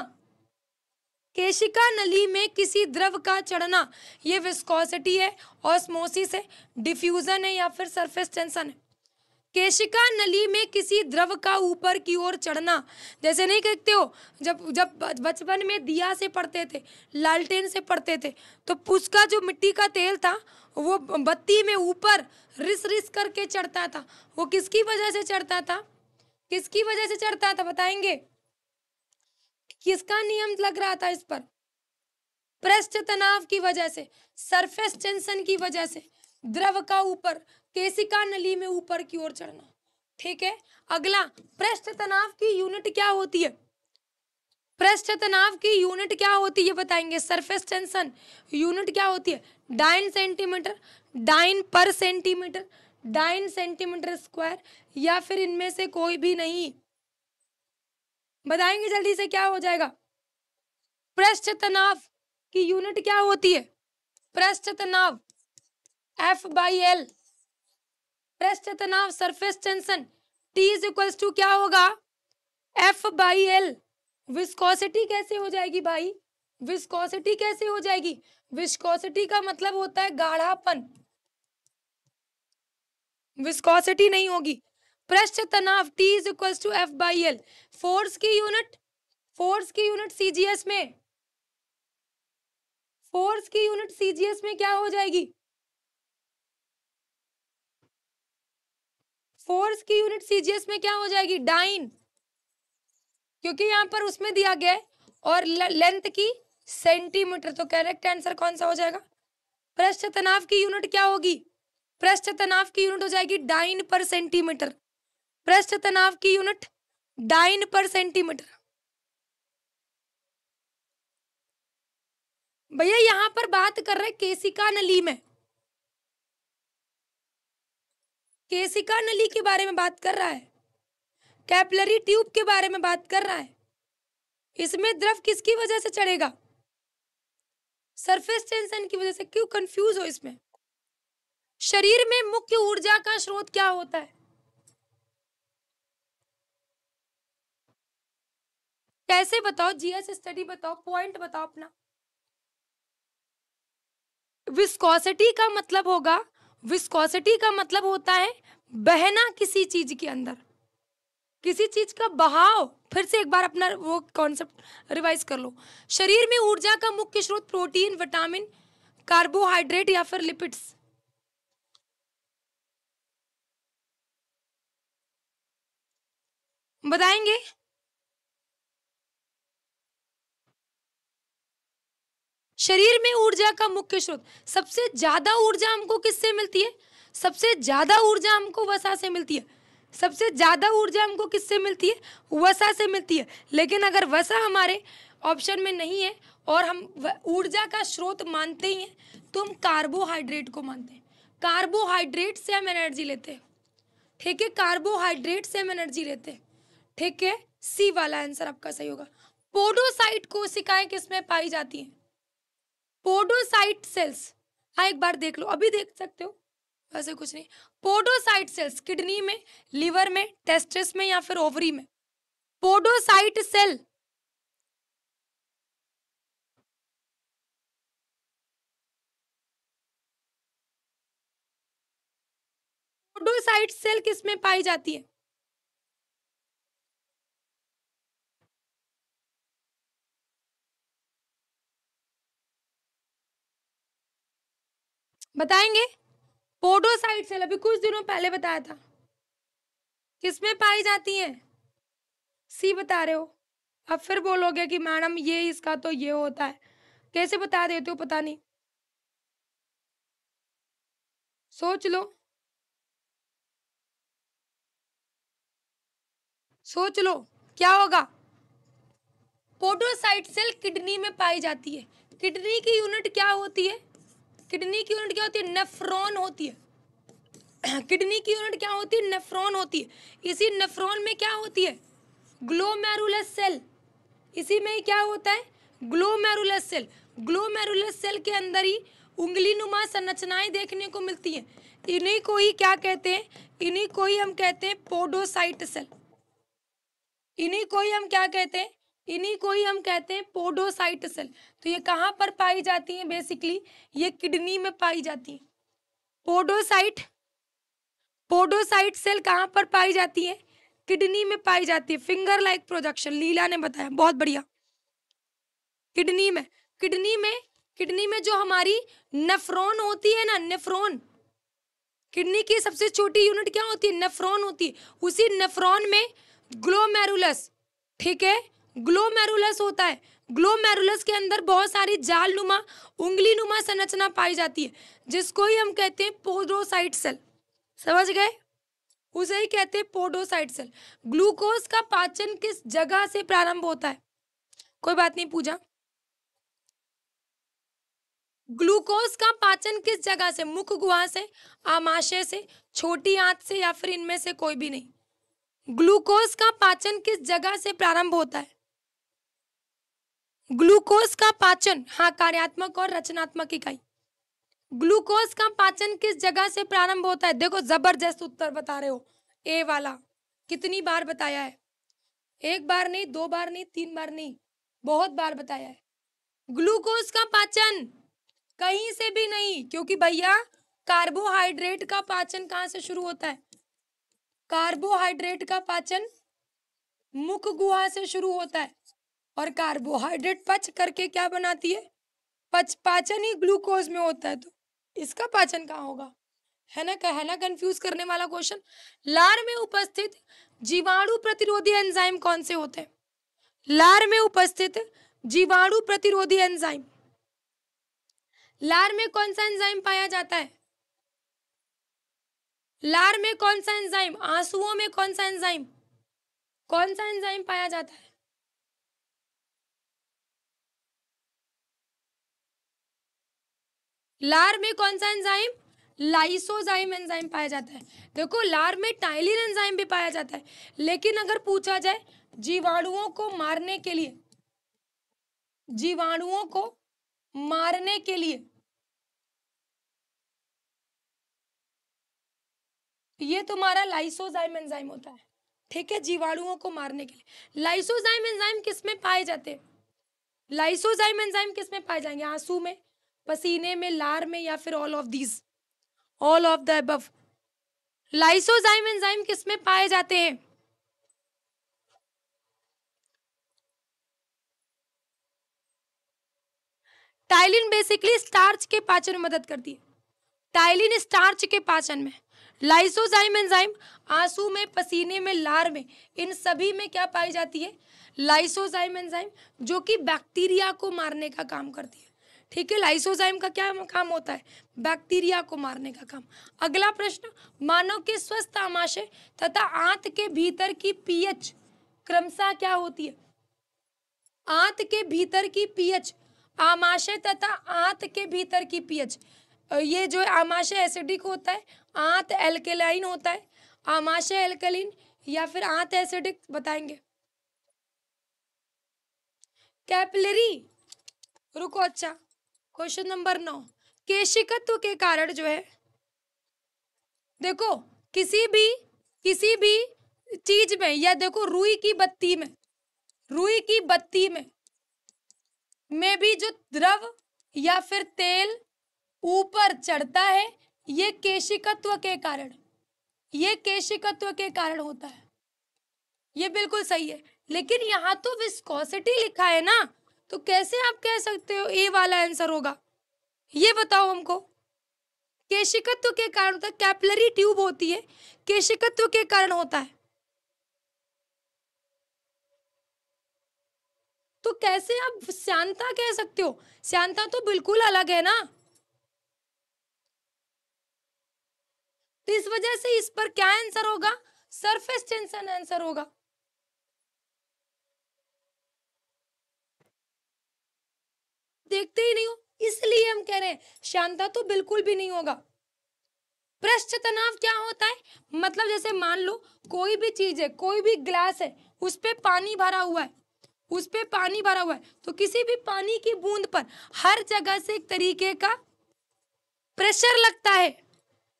केशिका नली में किसी द्रव का चढ़ना ये विस्कोसिटी है ऑस्मोसिस है डिफ्यूजन है या फिर सरफेस टेंशन है केशिका नली में किसी द्रव का ऊपर की ओर चढ़ना जैसे नहीं कहते हो जब जब बचपन में दिया से पढ़ते थे लालटेन से पढ़ते थे तो उसका जो मिट्टी का तेल था वो बत्ती में ऊपर रिस रिस करके चढ़ता था वो किसकी वजह से चढ़ता था किसकी वजह से चढ़ता था बताएंगे किसका नियम लग रहा था इस पर पृष्ठ तनाव की वजह से सरफेस टेंशन की वजह से द्रव का ऊपर केसिका नली में ऊपर की ओर चढ़ना ठीक है अगला प्रश्न तनाव की यूनिट क्या होती है पृष्ठ तनाव की यूनिट क्या होती है बताएंगे सरफेस टेंशन यूनिट क्या होती है dyne centimetre dyne per centimetre dyne centimetre square या फिर इनमें से कोई भी नहीं बताएंगे जल्दी से क्या हो जाएगा पृष्ठ तनाव की यूनिट क्या होती है पृष्ठ तनाव एफ बाई एल पृष्ठ तनाव surface tension T is equal to क्या होगा एफ बाई एल विस्कोसिटी कैसे हो जाएगी भाई विस्कोसिटी कैसे हो जाएगी विस्कोसिटी का मतलब होता है गाढ़ापन विस्कोसिटी नहीं होगी पृष्ठ तनाव T is equal to F by L force की यूनिट फोर्स की यूनिट सीजीएस में फोर्स की यूनिट सीजीएस में क्या हो जाएगी फोर्स की यूनिट सीजीएस में क्या हो जाएगी डाइन क्योंकि यहां पर उसमें दिया गया है और लेंथ की सेंटीमीटर तो करेक्ट आंसर कौन सा हो जाएगा पृष्ठ तनाव की यूनिट क्या होगी पृष्ठ तनाव की यूनिट हो जाएगी डाइन पर सेंटीमीटर पृष्ठ तनाव की यूनिट डाइन पर सेंटीमीटर भैया यहां पर बात कर रहे केसिका नली में केसिका नली के बारे में बात कर रहा है कैपलरी ट्यूब के बारे में बात कर रहा है इसमें द्रव किसकी वजह से चढ़ेगा सरफेस टेंशन की वजह से क्यों कंफ्यूज हो इसमें शरीर में मुख्य ऊर्जा का स्रोत क्या होता है कैसे बताओ जीएस स्टडी बताओ पॉइंट बताओ अपना विस्कोसिटी का मतलब होगा विस्कोसिटी का मतलब होता है बहना किसी चीज के अंदर किसी चीज का बहाव फिर से एक बार अपना वो कॉन्सेप्ट रिवाइज कर लो शरीर में ऊर्जा का मुख्य स्रोत प्रोटीन विटामिन कार्बोहाइड्रेट या फिर लिपिड्स बताएंगे शरीर में ऊर्जा का मुख्य स्रोत सबसे ज्यादा ऊर्जा हमको किससे मिलती है सबसे ज्यादा ऊर्जा हमको वसा से मिलती है सबसे ज़्यादा ऊर्जा हमको किससे मिलती है वसा से मिलती है लेकिन अगर वसा हमारे ऑप्शन में नहीं है और हम ऊर्जा का स्रोत मानते ही हैं तो हम कार्बोहाइड्रेट को मानते हैं कार्बोहाइड्रेट से हम एनर्जी लेते हैं ठीक है कार्बोहाइड्रेट से हम एनर्जी लेते हैं ठीक है सी वाला आंसर आपका सही होगा पोडोसाइट कोशिकाएं किसमें पाई जाती हैं पोडोसाइट सेल्स हाँ एक बार देख लो अभी देख सकते हो वैसे कुछ नहीं पोडोसाइट सेल्स किडनी में लिवर में टेस्टिस में या फिर ओवरी में पोडोसाइट सेल पोडोसाइट सेल किस में पाई जाती है बताएंगे पोडोसाइट सेल अभी कुछ दिनों पहले बताया था किसमें पाई जाती है सी बता रहे हो अब फिर बोलोगे कि मैडम ये इसका तो ये होता है कैसे बता देते हो पता नहीं सोच लो सोच लो क्या होगा पोडोसाइट सेल किडनी में पाई जाती है किडनी की यूनिट क्या होती है किडनी की यूनिट क्या होती है नेफ्रॉन होती है किडनी की यूनिट क्या होती है नेफ्रॉन होती है इसी नेफ्रॉन में क्या होती है ग्लोमेरुलस सेल इसी में क्या होता है ग्लोमेरुलस सेल ग्लोमेरुलस सेल के अंदर ही उंगली नुमा संरचनाएं देखने को मिलती हैं इन्हीं को ही क्या कहते हैं इन्हीं को ही हम कहते हैं पोडोसाइट सेल इन्हीं को ही हम क्या कहते हैं इन्हीं को ही हम कहते हैं पोडोसाइट सेल तो ये कहाँ पर पाई जाती हैं बेसिकली ये किडनी में पाई जाती हैं पोडोसाइट पोडोसाइट सेल कहाँ पर पाई जाती है किडनी में पाई जाती है फिंगर लाइक प्रोजेक्शन लीला ने बताया बहुत बढ़िया किडनी में किडनी में किडनी में जो हमारी नेफ्रोन होती है ना नेफ्रोन किडनी की सबसे छोटी यूनिट क्या होती है नेफ्रोन होती है उसी नेफ्रोन में ग्लोमेरुलस ठीक है ग्लोमेरुलस होता है ग्लोमेरुलस के अंदर बहुत सारी जाल नुमा उंगली नुमा संरचना पाई जाती है जिसको ही हम कहते हैं पोडोसाइट सेल समझ गए उसे ही कहते हैं पोडोसाइट सेल ग्लूकोज का पाचन किस जगह से प्रारंभ होता है कोई बात नहीं पूजा ग्लूकोज का पाचन किस जगह से मुख गुहा से आमाशय से छोटी आंत से या फिर इनमें से कोई भी नहीं ग्लूकोज का पाचन किस जगह से प्रारंभ होता है ग्लूकोज का पाचन हाँ कार्यात्मक और रचनात्मक इकाई ग्लूकोज का पाचन किस जगह से प्रारंभ होता है देखो जबरदस्त उत्तर बता रहे हो ए वाला कितनी बार बताया है एक बार नहीं दो बार नहीं तीन बार नहीं बहुत बार बताया है ग्लूकोज का पाचन कहीं से भी नहीं क्योंकि भैया कार्बोहाइड्रेट का पाचन कहाँ से शुरू होता है कार्बोहाइड्रेट का पाचन मुख गुहा से शुरू होता है और कार्बोहाइड्रेट पच करके क्या बनाती है पच पाचन ही ग्लूकोज में होता है तो इसका पाचन कहाँ होगा है ना है ना कंफ्यूज करने वाला क्वेश्चन लार में उपस्थित जीवाणु प्रतिरोधी एंजाइम कौन से होते हैं लार में उपस्थित जीवाणु प्रतिरोधी एंजाइम लार में कौन सा एंजाइम पाया जाता है लार में कौन सा एंजाइम आंसुओं में कौन सा एंजाइम कौन सा एंजाइम पाया जाता है लार में कौन सा एंजाइम लाइसोजाइम एंजाइम पाया जाता है देखो लार में टाइलिन एंजाइम भी पाया जाता है लेकिन अगर पूछा जाए जीवाणुओं को मारने के लिए जीवाणुओं को मारने के लिए ये तुम्हारा लाइसोजाइम एंजाइम होता है ठीक है जीवाणुओं को मारने के लिए लाइसोजाइम एंजाइम किसमें पाए जाते हैं लाइसोजाइम एंजाइम किसमें पाए जाएंगे आंसू में पसीने में लार में या फिर all of these all of the above lysozyme enzyme किस में पाए जाते हैं टाइलिन बेसिकली स्टार्च के पाचन में मदद करती है टाइलिन स्टार्च के पाचन में लाइसोजाइम एंजाइम आंसू में पसीने में लार में इन सभी में क्या पाई जाती है लाइसोजाइम एंजाइम जो कि बैक्टीरिया को मारने का काम करती है ठीक है लाइसोजाइम का क्या काम होता है बैक्टीरिया को मारने का काम अगला प्रश्न मानव के स्वस्थ आमाशय तथा आंत के भीतर की पीएच क्रमशः क्या होती है आंत के भीतर की पीएच आमाशय तथा आंत के भीतर की पीएच ये जो आमाशय एसिडिक होता है आंत एल्केलाइन होता है आमाशय एल्केलिन या फिर आंत एसिडिक बताएंगे कैपलरी रुको अच्छा क्वेश्चन नंबर नौ केशिकत्व के कारण जो है देखो किसी भी किसी भी चीज में या देखो रुई की बत्ती में रुई की बत्ती में में भी जो द्रव या फिर तेल ऊपर चढ़ता है ये केशिकत्व के कारण ये केशिकत्व के कारण होता है ये बिल्कुल सही है लेकिन यहाँ तो विस्कोसिटी लिखा है ना तो कैसे आप कह सकते हो ए वाला आंसर होगा ये बताओ हमको केशिकत्व के कारण होता है कैपलरी ट्यूब होती है केशिकत्व के कारण होता है तो कैसे आप श्यांता कह सकते हो श्यांता तो बिल्कुल अलग है ना तो इस वजह से इस पर क्या आंसर होगा सरफेस टेंशन आंसर होगा देखते ही नहीं हो इसलिए हम कह रहे हैं शांता तो बिल्कुल भी नहीं होगा पृष्ठ तनाव क्या होता है मतलब जैसे मान लो कोई भी चीज है कोई भी ग्लास है उस पर पानी भरा हुआ है उस पर पानी भरा हुआ है तो किसी भी पानी की बूंद पर हर जगह से एक तरीके का प्रेशर लगता है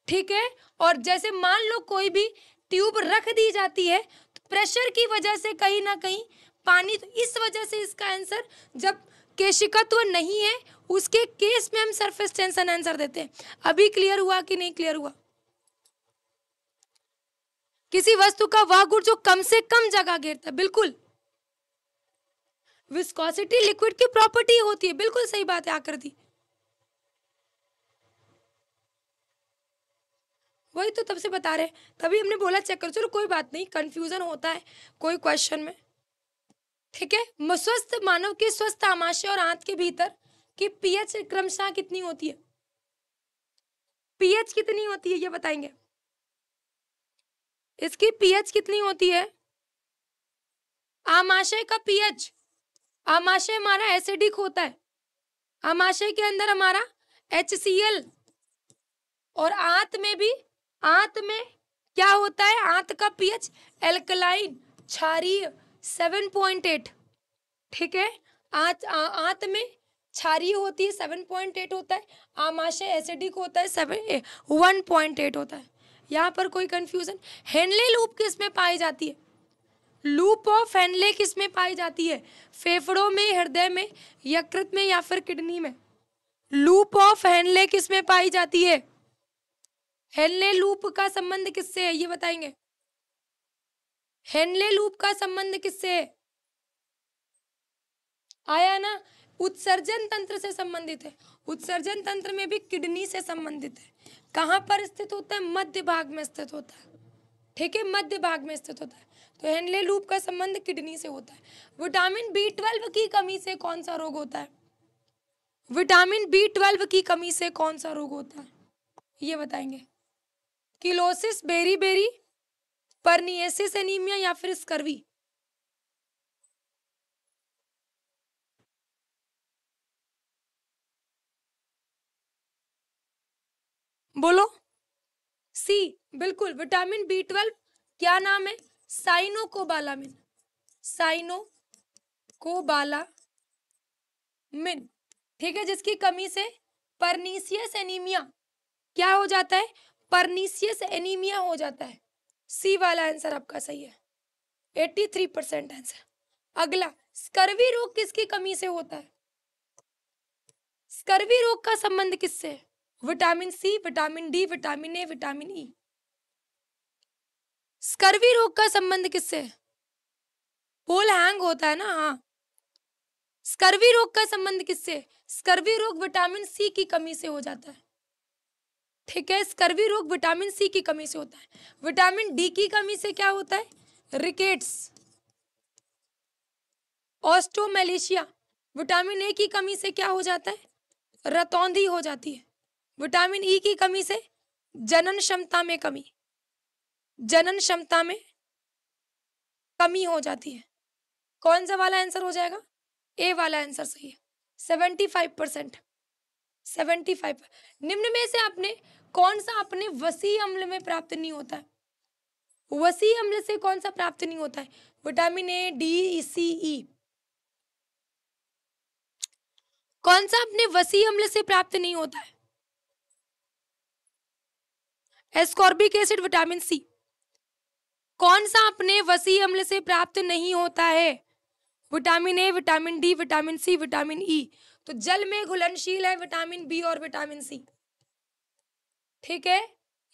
ठीक है और जैसे मान लो कोई भी ट्यूब रख दी जाती है तो प्रेशर की वजह से कहीं ना कहीं पानी तो इस वजह से इसका आंसर जब केशिकत्व नहीं है उसके केस में हम सरफेस टेंशन आंसर देते हैं अभी क्लियर हुआ कि नहीं क्लियर हुआ किसी वस्तु का वह गुण जो कम से कम जगह घेरता है बिल्कुल विस्कोसिटी लिक्विड की प्रॉपर्टी होती है बिल्कुल सही बात है आकृति वही तो तब से बता रहे तभी हमने बोला चेक करो चलो कोई बात नहीं कंफ्यूजन होता है कोई क्वेश्चन में ठीक है स्वस्थ मानव के स्वस्थ आमाशय और आंत के भीतर की पीएच क्रमशः कितनी होती है पीएच कितनी होती है ये बताएंगे इसकी पीएच कितनी होती है आमाशय का पीएच आमाशय हमारा एसिडिक होता है आमाशय के अंदर हमारा एच और आंत में भी आंत में क्या होता है आंत का पीएच एल्कलाइन क्षारीय सेवन पॉइंट एट ठीक है आँच आँत में छारी होती है सेवन पॉइंट एट होता है आमाशय एसिडिक होता है सेवन वन पॉइंट एट होता है यहाँ पर कोई कन्फ्यूजन हेनले लूप किस में पाई जाती है लूप ऑफ हेनले किस में पाई जाती है फेफड़ों में हृदय में यकृत में या फिर किडनी में लूप ऑफ हेनले किस में पाई जाती है हेनले लूप का संबंध किससे है ये बताएंगे हेनले लूप का संबंध किससे आया ना उत्सर्जन तंत्र से संबंधित है उत्सर्जन तंत्र में भी किडनी से संबंधित है कहाँ पर स्थित होता है मध्य भाग में स्थित होता है ठीक है मध्य भाग में स्थित होता है तो हेनले लूप का संबंध किडनी से होता है विटामिन बी ट्वेल्व की कमी से कौन सा रोग होता है विटामिन बी ट्वेल्व की कमी से कौन सा रोग होता है ये बताएंगे cheilosis beriberi pernicious anaemia या फिर स्कर्वी बोलो सी बिल्कुल विटामिन बी ट्वेल्व क्या नाम है साइनो साइनोकोबालामिन साइनोकोबालामिन ठीक है जिसकी कमी से परनीसियस एनीमिया क्या हो जाता है परनीसियस एनीमिया हो जाता है सी वाला आंसर आपका सही है 83 परसेंट आंसर अगला स्कर्वी रोग किसकी कमी से होता है स्कर्वी रोग का संबंध किससे है vitamin C vitamin D vitamin A vitamin E scurvy रोग का संबंध किससे है पोल हैंग होता है ना हाँ स्कर्वी रोग का संबंध किससे स्कर्वी रोग विटामिन सी की कमी से हो जाता है ठीक है स्कर्वी रोग विटामिन सी की कमी से होता है विटामिन डी की कमी से क्या होता है रिकेट्स ऑस्टोमेलेशिया विटामिन ए की कमी से क्या हो जाता है रतौंधी हो जाती है विटामिन ई e की कमी से जनन क्षमता में कमी जनन क्षमता में कमी हो जाती है कौन सा वाला आंसर हो जाएगा ए वाला आंसर सही है seventy five percent seventy five निम्न में से आपने कौन सा अपने वसी अम्ल में प्राप्त नहीं होता है वसी अम्ल से कौन सा प्राप्त नहीं होता है विटामिन ए डी सी ई कौन सा अपने वसी अम्ल से प्राप्त नहीं होता है एस्कॉर्बिक एसिड विटामिन सी कौन सा अपने वसी अम्ल से प्राप्त नहीं होता है vitamin A vitamin D vitamin C vitamin E e. तो जल में घुलनशील है विटामिन बी और विटामिन सी ठीक है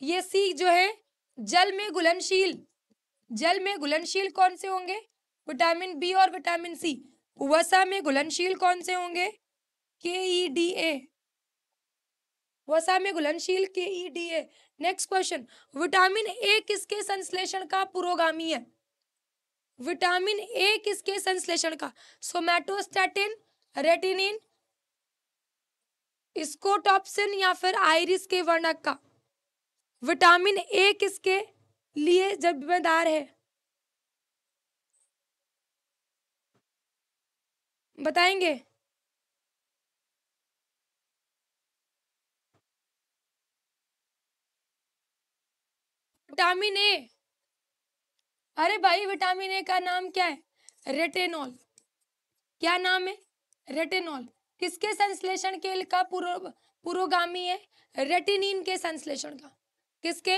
ये सी जो है जल में घुलनशील जल में घुलनशील कौन से होंगे विटामिन बी और विटामिन सी वसा में घुलनशील कौन से होंगे के ई डी ए वसा में घुलनशील के E D A next question vitamin A किसके संश्लेषण का पुरोगामी है विटामिन ए किसके संश्लेषण का सोमैटोस्टैटिन रेटिनिन स्कोटॉप्सिन या फिर आयरिस के वर्णक का विटामिन ए किसके लिए जिम्मेदार है बताएंगे विटामिन ए अरे भाई विटामिन ए का नाम क्या है रेटेनॉल क्या नाम है रेटेनॉल किसके संश्लेषण के का पुरोगामी है रेटिनिन के संश्लेषण का किसके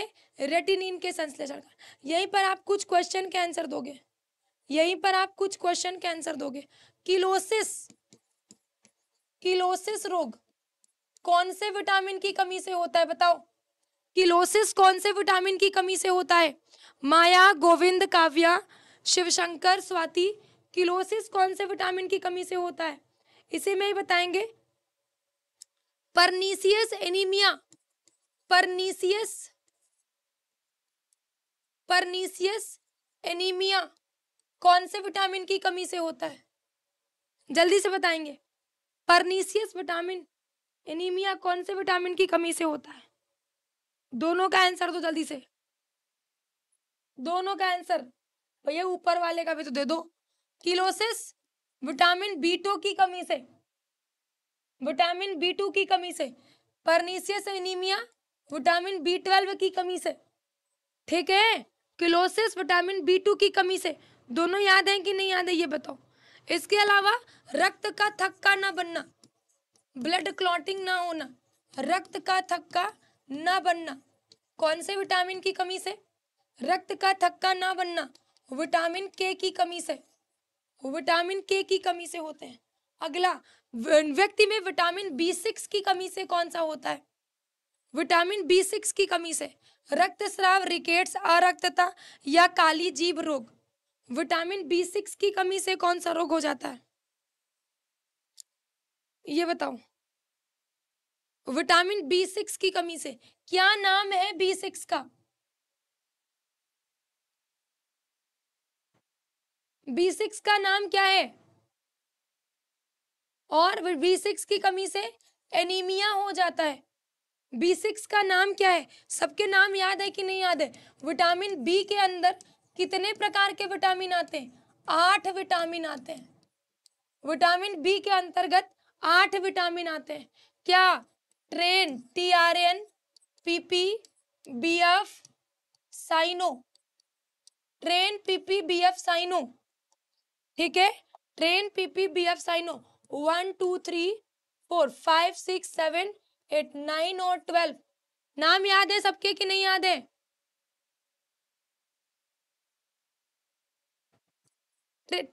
रेटिनिन के संश्लेषण का यहीं पर आप कुछ क्वेश्चन के आंसर दोगे यहीं पर आप कुछ क्वेश्चन के आंसर दोगे किलोसिस किलोसिस रोग कौन से विटामिन की कमी से होता है बताओ किलोसिस कौन से विटामिन की कमी से होता है माया गोविंद काव्या शिवशंकर स्वाति किलोसिस कौन से विटामिन की कमी से होता है इसे में ही बताएंगे pernicious anaemia pernicious pernicious anaemia कौन से विटामिन की कमी से होता है जल्दी से बताएंगे परनीसियस विटामिन एनीमिया कौन से विटामिन की कमी से होता है दोनों का आंसर दो जल्दी से दोनों का आंसर भैया ऊपर वाले का भी तो दे दो किलोसिस विटामिन बी टू की कमी से विटामिन बी टू की कमी से pernicious anaemia vitamin B twelve की कमी से ठीक है क्लोसिस विटामिन बी टू की कमी से दोनों याद हैं कि नहीं याद है ये बताओ इसके अलावा रक्त का थक्का ना बनना ब्लड क्लॉटिंग ना होना रक्त का थक्का ना बनना कौन से विटामिन की कमी से रक्त का थक्का ना बनना विटामिन के की कमी से वो विटामिन के की कमी से होते हैं अगला व्यक्ति में विटामिन बी सिक्स की कमी से कौन सा होता है विटामिन बी सिक्स की कमी से रक्त स्राव रिकेट्स अरक्तता या काली जीभ रोग विटामिन बी सिक्स की कमी से कौन सा रोग हो जाता है ये बताओ विटामिन बी सिक्स की कमी से क्या नाम है बी सिक्स का बी सिक्स का नाम क्या है और बी सिक्स की कमी से एनीमिया हो जाता है बी सिक्स का नाम क्या है सबके नाम याद है कि नहीं याद है विटामिन बी के अंदर कितने प्रकार के विटामिन आते हैं आठ विटामिन आते हैं विटामिन बी के अंतर्गत आठ विटामिन आते हैं क्या train T R N P P B F cyano train PP B F cyano ठीक है train PP B F cyano one two three four five six seven eight nine और twelve नाम याद है सबके कि नहीं याद है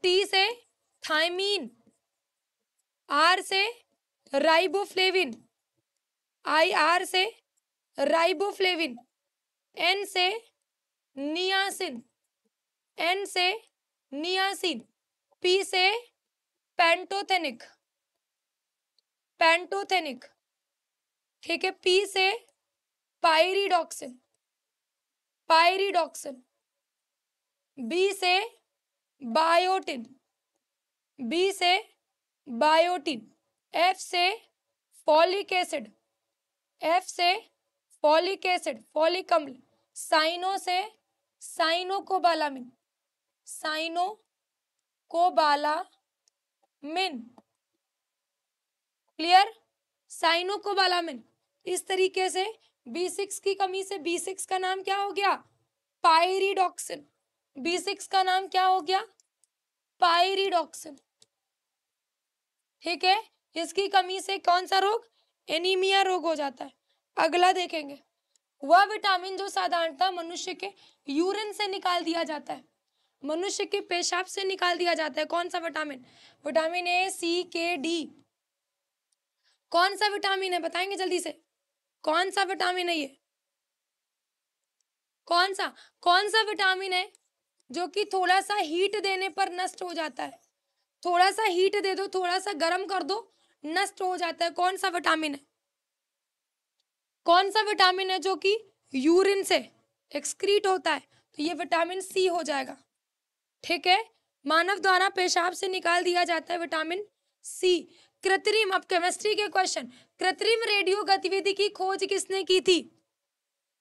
टी से थाइमीन आर से राइबोफ्लेविन आई आर से राइबोफ्लेविन एन से नियासिन एन से नियासिन पी से पेंटोथेनिक पेंटोथेनिक ठीक है पी से पायरीडॉक्सिन पायरीडॉक्सिन बी से बायोटिन बी से बायोटिन एफ से फॉलिक एसिड एफ से फॉलिक एसिड फॉलिकम्ल साइनो से cyanocobalamin cyano cobalamin clear cyano कोबाला मिन इस तरीके से बी सिक्स की कमी से बी सिक्स का नाम क्या हो गया पायरिडॉक्सिन बी सिक्स का नाम क्या हो गया पायरिडॉक्सिन ठीक है इसकी कमी से कौन सा रोग एनीमिया रोग हो जाता है अगला देखेंगे वह विटामिन जो साधारणतः मनुष्य के यूरिन से निकाल दिया जाता है मनुष्य के पेशाब से निकाल दिया जाता है कौन सा विटामिन विटामिन ए सी के डी कौन सा विटामिन है बताएंगे जल्दी से कौन सा विटामिन है ये कौन सा कौन सा विटामिन है जो कि थोड़ा सा हीट देने पर नष्ट हो जाता है थोड़ा सा हीट दे दो थोड़ा सा गर्म कर दो नष्ट हो जाता है कौन सा विटामिन है कौन सा विटामिन है जो कि यूरिन से एक्सक्रीट होता है तो ये विटामिन सी हो जाएगा ठीक है मानव द्वारा पेशाब से निकाल दिया जाता है विटामिन सी कृत्रिम अब केमिस्ट्री के क्वेश्चन कृत्रिम रेडियो गतिविधि की खोज किसने की थी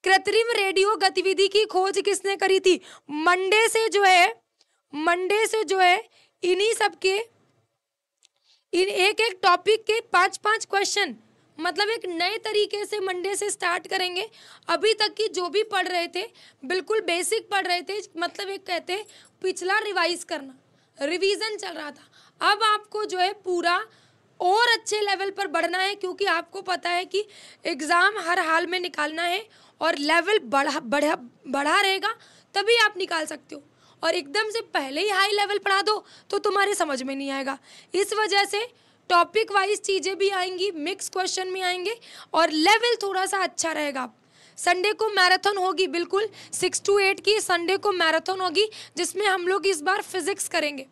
कृत्रिम रेडियो गतिविधि की खोज किसने करी थी मंडे से जो है मंडे से जो है इन्हीं सब के इन एक एक टॉपिक के पांच पांच क्वेश्चन मतलब एक नए तरीके से मंडे से स्टार्ट करेंगे अभी तक की जो भी पढ़ रहे थे बिल्कुल बेसिक पढ़ रहे थे मतलब एक कहते हैं पिछला रिवाइज करना रिवीजन चल रहा था अब आपको जो है पूरा और अच्छे लेवल पर बढ़ना है क्योंकि आपको पता है कि एग्ज़ाम हर हाल में निकालना है और लेवल बढ़ा बढ़ा बढ़ा रहेगा तभी आप निकाल सकते हो और एकदम से पहले ही हाई लेवल पढ़ा दो तो तुम्हारे समझ में नहीं आएगा इस वजह से टॉपिक वाइज चीज़ें भी आएंगी मिक्स क्वेश्चन में आएंगे और लेवल थोड़ा सा अच्छा रहेगा संडे को मैराथन होगी बिल्कुल सिक्स टू एट की संडे को मैराथन होगी जिसमें हम लोग इस बार फिजिक्स करेंगे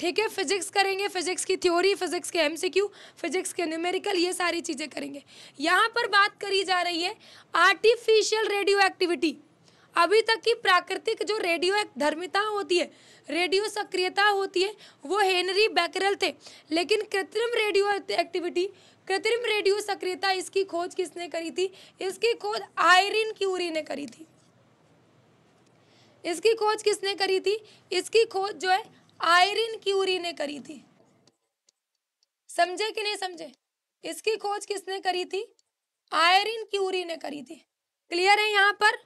ठीक है फिजिक्स करेंगे फिजिक्स की थ्योरी फिजिक्स के एमसीक्यू फिजिक्स के न्यूमेरिकल ये सारी चीज़ें करेंगे यहाँ पर बात करी जा रही है आर्टिफिशियल रेडियो एक्टिविटी अभी तक की प्राकृतिक जो रेडियो धर्मिता होती है रेडियो सक्रियता होती है वो हेनरी बैकरल थे लेकिन कृत्रिम रेडियो एक्टिविटी कृत्रिम रेडियो सक्रियता इसकी खोज किसने करी थी इसकी खोज आयरिन क्यूरी ने करी थी इसकी खोज किसने करी थी इसकी खोज जो है आयरिन क्यूरी ने करी थी समझे कि नहीं समझे इसकी खोज किसने करी थी आयरिन क्यूरी ने करी थी क्लियर है यहाँ पर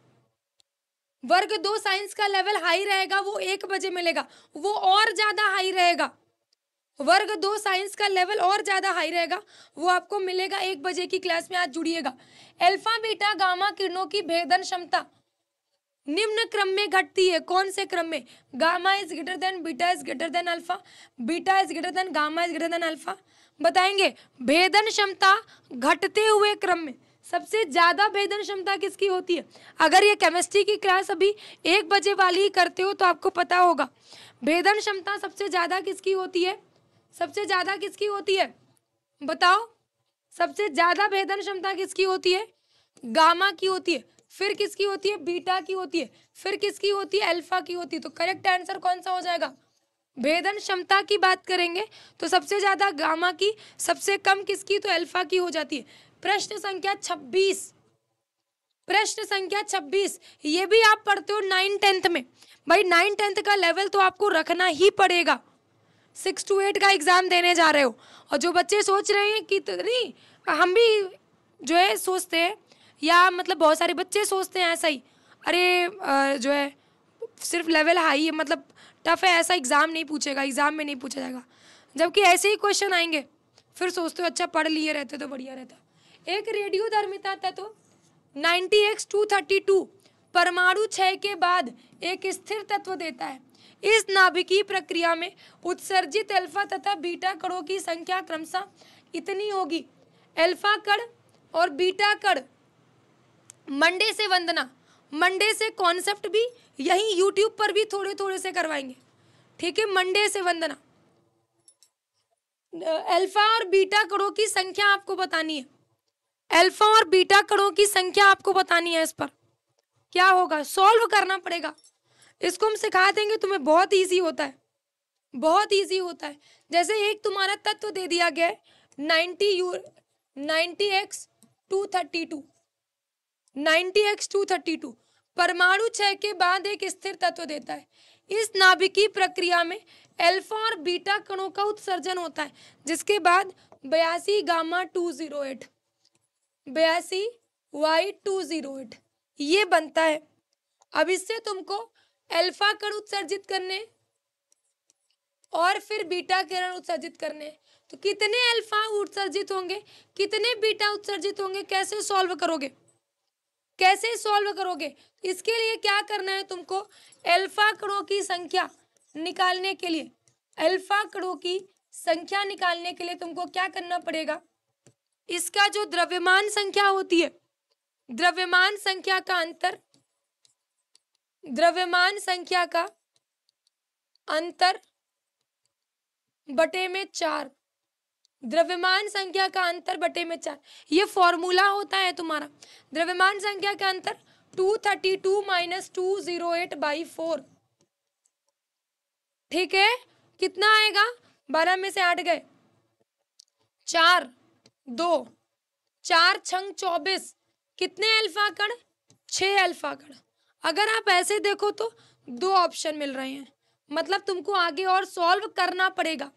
वर्ग दो साइंस का लेवल हाई रहेगा वो एक बजे मिलेगा वो और ज्यादा हाई रहेगा वर्ग दो साइंस का लेवल और ज़्यादा हाई रहेगा वो आपको मिलेगा एक बजे की क्लास में आज जुड़िएगा एल्फा बीटा गामा किरणों की भेदन क्षमता निम्न क्रम में घटती है कौन से क्रम में gamma is greater than beta is greater than alpha beta is greater than gamma is greater than alpha बताएंगे भेदन क्षमता घटते हुए क्रम में सबसे ज़्यादा भेदन क्षमता किसकी होती है अगर ये केमिस्ट्री की क्लास अभी एक बजे वाली करते हो तो आपको पता होगा भेदन क्षमता सबसे ज़्यादा किसकी होती है सबसे ज़्यादा किसकी होती है बताओ सबसे ज़्यादा भेदन क्षमता किसकी होती है गामा की होती है फिर किसकी होती है बीटा की होती है फिर किसकी होती है अल्फा की होती है तो करेक्ट आंसर कौन सा हो जाएगा भेदन क्षमता की बात करेंगे तो सबसे ज़्यादा गामा की सबसे कम किसकी तो अल्फा की हो जाती है प्रश्न संख्या छब्बीस प्रश्न संख्या छब्बीस ये भी आप पढ़ते हो नाइन टेंथ में भाई नाइन टेंथ का लेवल तो आपको रखना ही पड़ेगा सिक्स टू एट का एग्ज़ाम देने जा रहे हो और जो बच्चे सोच रहे हैं कि तो नहीं हम भी जो है सोचते हैं या मतलब बहुत सारे बच्चे सोचते हैं ऐसा ही अरे जो है सिर्फ लेवल हाई है मतलब टफ है ऐसा एग्ज़ाम नहीं पूछेगा एग्ज़ाम में नहीं पूछा जाएगा जबकि ऐसे ही क्वेश्चन आएंगे फिर सोचते हो अच्छा पढ़ लिए रहते तो बढ़िया रहता एक रेडियो धर्मिता तत्व ninety X two thirty two परमाणु छः के बाद एक स्थिर तत्व देता है इस नाभिकीय प्रक्रिया में उत्सर्जित अल्फा तथा बीटा कणों की संख्या क्रमशः इतनी होगी अल्फा कण और बीटा कण मंडे से वंदना मंडे से कॉन्सेप्ट भी यही यूट्यूब पर भी थोड़े थोड़े से करवाएंगे ठीक है मंडे से वंदना अल्फा और बीटा कणों की संख्या आपको बतानी है अल्फा और बीटा कणों की संख्या आपको बतानी है इस पर क्या होगा सॉल्व करना पड़ेगा इसको हम सिखा देंगे तुम्हें बहुत ईजी होता है बहुत ईजी होता है जैसे एक तुम्हारा तत्व दे दिया गया ninety U ninety X two thirty two ninety X two thirty two परमाणु क्षय के बाद एक स्थिर तत्व देता है इस नाभिकीय प्रक्रिया में अल्फा और बीटा कणों का उत्सर्जन होता है जिसके बाद बयासी गामा टू जीरो एट बयासी वाई टू जीरो एट ये बनता है अब इससे तुमको अल्फा कण उत्सर्जित करने और फिर बीटा किरण उत्सर्जित करने तो कितने अल्फा उत्सर्जित होंगे कितने बीटा उत्सर्जित होंगे कैसे सॉल्व करोगे कैसे सॉल्व करोगे इसके लिए क्या करना है तुमको अल्फा कणों की संख्या निकालने के लिए अल्फा कणों की संख्या निकालने के लिए तुमको क्या करना पड़ेगा इसका जो द्रव्यमान संख्या होती है द्रव्यमान संख्या का अंतर द्रव्यमान संख्या का अंतर बटे में चार द्रव्यमान संख्या का अंतर बटे में चार ये फॉर्मूला होता है तुम्हारा द्रव्यमान संख्या का अंतर two thirty two minus two zero eight by four ठीक है कितना आएगा बारह में से आठ गए चार दो चार छंग चौबीस कितने अल्फा कण छः अल्फा कण अगर आप ऐसे देखो तो दो ऑप्शन मिल रहे हैं मतलब तुमको आगे और सॉल्व करना पड़ेगा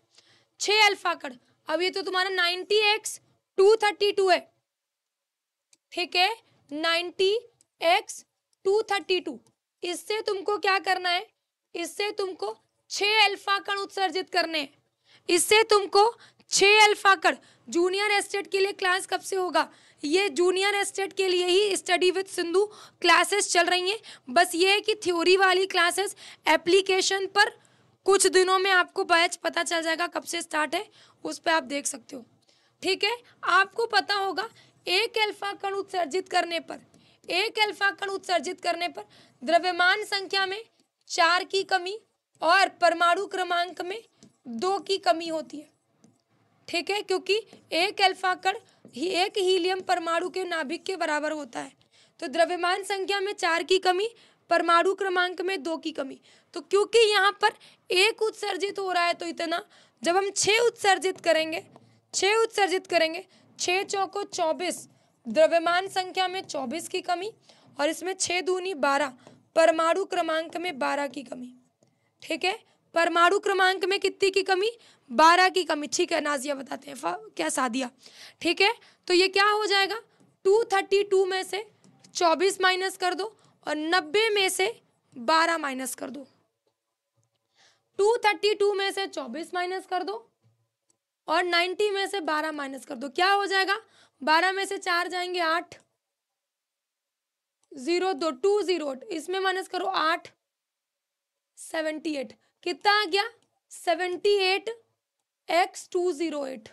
अल्फा कड़ अब ये तो तुम्हारा ninety X two thirty two है ठीक है ninety X two thirty two इससे तुमको क्या करना है इससे तुमको छ अल्फा कण उत्सर्जित करने हैं इससे तुमको छ अल्फा कड़ जूनियर एस्टेट के लिए क्लास कब से होगा ये जूनियर एस्टेट के लिए ही स्टडी विद सिंधु क्लासेस चल रही हैं बस ये है कि थ्योरी वाली क्लासेस एप्लीकेशन पर कुछ दिनों में आपको बैच पता चल जाएगा कब से स्टार्ट है उस पर आप देख सकते हो ठीक है आपको पता होगा एक एल्फा कण उत्सर्जित करने पर एक एल्फा कण उत्सर्जित करने पर द्रव्यमान संख्या में चार की कमी और परमाणु क्रमांक में दो की कमी होती है ठीक है क्योंकि एक अल्फा कण ही एक हीलियम परमाणु के नाभिक के बराबर होता है तो द्रव्यमान संख्या में चार की कमी परमाणु क्रमांक में दो की कमी तो क्योंकि यहाँ पर एक उत्सर्जित हो रहा है तो इतना जब हम छः उत्सर्जित करेंगे छः उत्सर्जित करेंगे छः चौको चौबीस द्रव्यमान संख्या में चौबीस की कमी और इसमें छः दूनी बारह परमाणु क्रमांक में बारह की कमी ठीक है परमाणु क्रमांक में कितनी की कमी बारह की कमी ठीक है नाजिया बताते हैं क्या सादिया ठीक है तो ये क्या हो जाएगा टू थर्टी टू में से चौबीस माइनस कर दो और नब्बे में से बारह माइनस कर दो टू थर्टी टू में से चौबीस माइनस कर दो और नाइन्टी में से बारह माइनस कर दो क्या हो जाएगा बारह में से चार जाएंगे आठ जीरो दो टू जीरो इसमें माइनस करो आठ सेवेंटी एट कितना आ गया seventy eight X two zero eight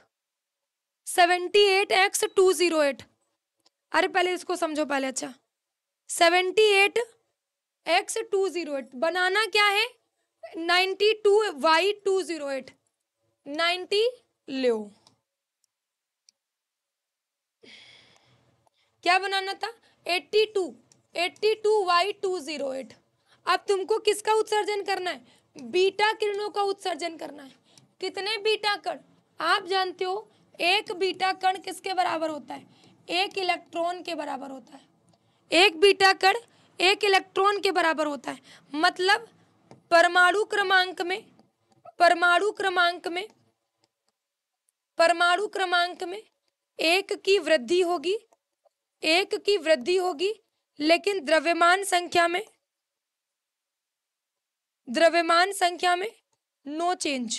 seventy eight X two zero eight अरे पहले इसको समझो पहले अच्छा seventy eight X two zero eight बनाना क्या है ninety two Y two zero eight ninety लो क्या बनाना था eighty two eighty two Y two zero eight अब तुमको किसका उत्सर्जन करना है बीटा किरणों का उत्सर्जन करना है कितने बीटा कण आप जानते हो एक बीटा कण किसके बराबर होता है एक इलेक्ट्रॉन के बराबर होता है एक बीटा कण एक इलेक्ट्रॉन के बराबर होता है मतलब परमाणु क्रमांक में परमाणु क्रमांक में परमाणु क्रमांक में एक की वृद्धि होगी एक की वृद्धि होगी लेकिन द्रव्यमान संख्या में द्रव्यमान संख्या में नो चेंज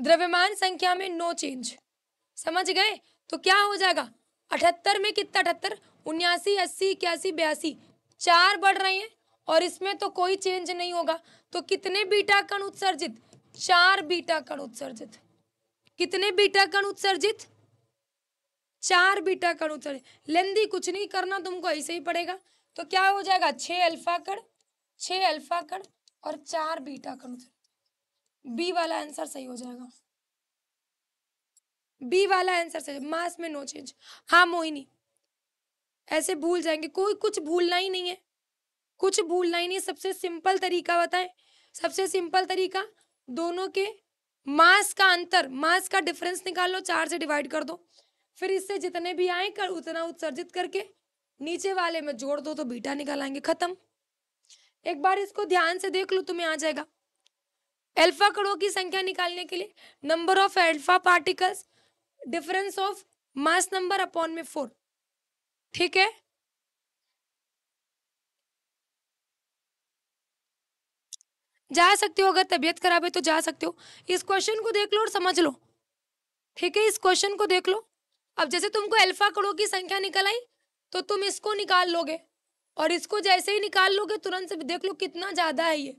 द्रव्यमान संख्या में नो चेंज समझ गए तो क्या हो जाएगा अठहत्तर में कितना अठहत्तर उन्यासी अस्सी इक्यासी बयासी चार बढ़ रहे हैं और इसमें तो कोई चेंज नहीं होगा तो कितने बीटा कण उत्सर्जित चार बीटा कण उत्सर्जित कितने बीटा कण उत्सर्जित चार बीटा कण उत्सर्जित लेंदी कुछ नहीं करना तुमको ऐसे ही पड़ेगा तो क्या हो जाएगा छ अल्फा कण छ अल्फा कण और चार बीटा कण बी वाला आंसर सही हो जाएगा बी वाला आंसर सही मास में नो चेंज हाँ मोहिनी ऐसे भूल जाएंगे कोई कुछ भूलना ही नहीं है कुछ भूलना ही नहीं है सबसे सिंपल तरीका बताएं सबसे सिंपल तरीका दोनों के मास का अंतर मास का डिफरेंस निकाल लो चार से डिवाइड कर दो फिर इससे जितने भी आए कर उतना उत्सर्जित करके नीचे वाले में जोड़ दो तो बीटा निकाल आएंगे खत्म एक बार इसको ध्यान से देख लो तुम्हें आ जाएगा अल्फा कणों की संख्या निकालने के लिए number of alpha particles difference of mass number upon में फोर ठीक है जा सकते हो अगर तबीयत खराब है तो जा सकते हो इस क्वेश्चन को देख लो और समझ लो ठीक है इस क्वेश्चन को देख लो अब जैसे तुमको अल्फा कणों की संख्या निकल आई तो तुम इसको निकाल लोगे और इसको जैसे ही निकाल लोगे तुरंत से देख लो कितना ज़्यादा है ये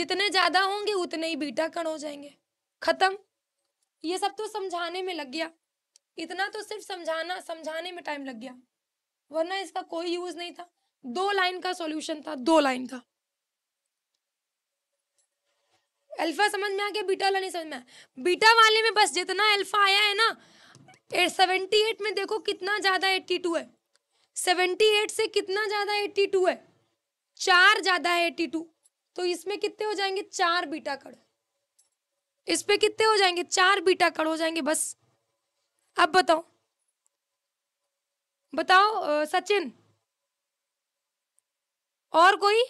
जितने ज़्यादा होंगे उतने ही बीटा कण हो जाएंगे खत्म ये सब तो समझाने में लग गया इतना तो सिर्फ समझाना समझाने में टाइम लग गया वरना इसका कोई यूज नहीं था दो लाइन का सॉल्यूशन था दो लाइन का अल्फा समझ में आ गया बीटा वाला नहीं समझ में आया बीटा वाले में बस जितना अल्फा आया है ना सेवेंटी एट में देखो कितना ज़्यादा एट्टी टू है सेवेंटी एट से कितना ज़्यादा एट्टी टू है चार ज़्यादा है एट्टी टू तो इसमें कितने हो जाएंगे चार बीटा कड़ इस पे कितने हो जाएंगे चार बीटा कड़ हो जाएंगे बस अब बताओ बताओ सचिन और कोई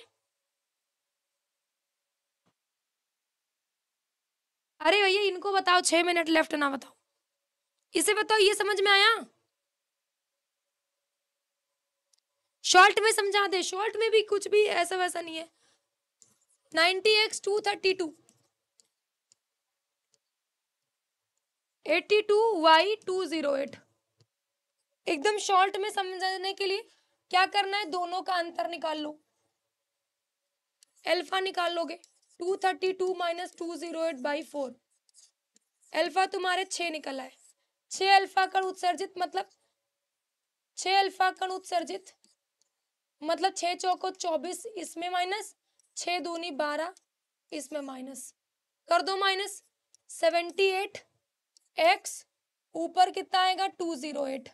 अरे भैया इनको बताओ छह मिनट लेफ्ट ना बताओ इसे बताओ ये समझ में आया शॉर्ट में समझा दे शॉर्ट में भी कुछ भी ऐसा वैसा नहीं है ninety X two thirty two eighty two Y two zero eight एकदम शॉर्ट में समझने के लिए क्या करना है दोनों का अंतर निकाल लो एल्फा निकाल लोगे two thirty two minus two zero eight by four alpha तुम्हारे छ निकला है छ अल्फा कण उत्सर्जित मतलब छ अल्फा कण उत्सर्जित मतलब छः चौको चौबीस इसमें माइनस छः दूनी बारह इसमें माइनस कर दो माइनस सेवेंटी एट एक्स ऊपर कितना आएगा टू जीरो एट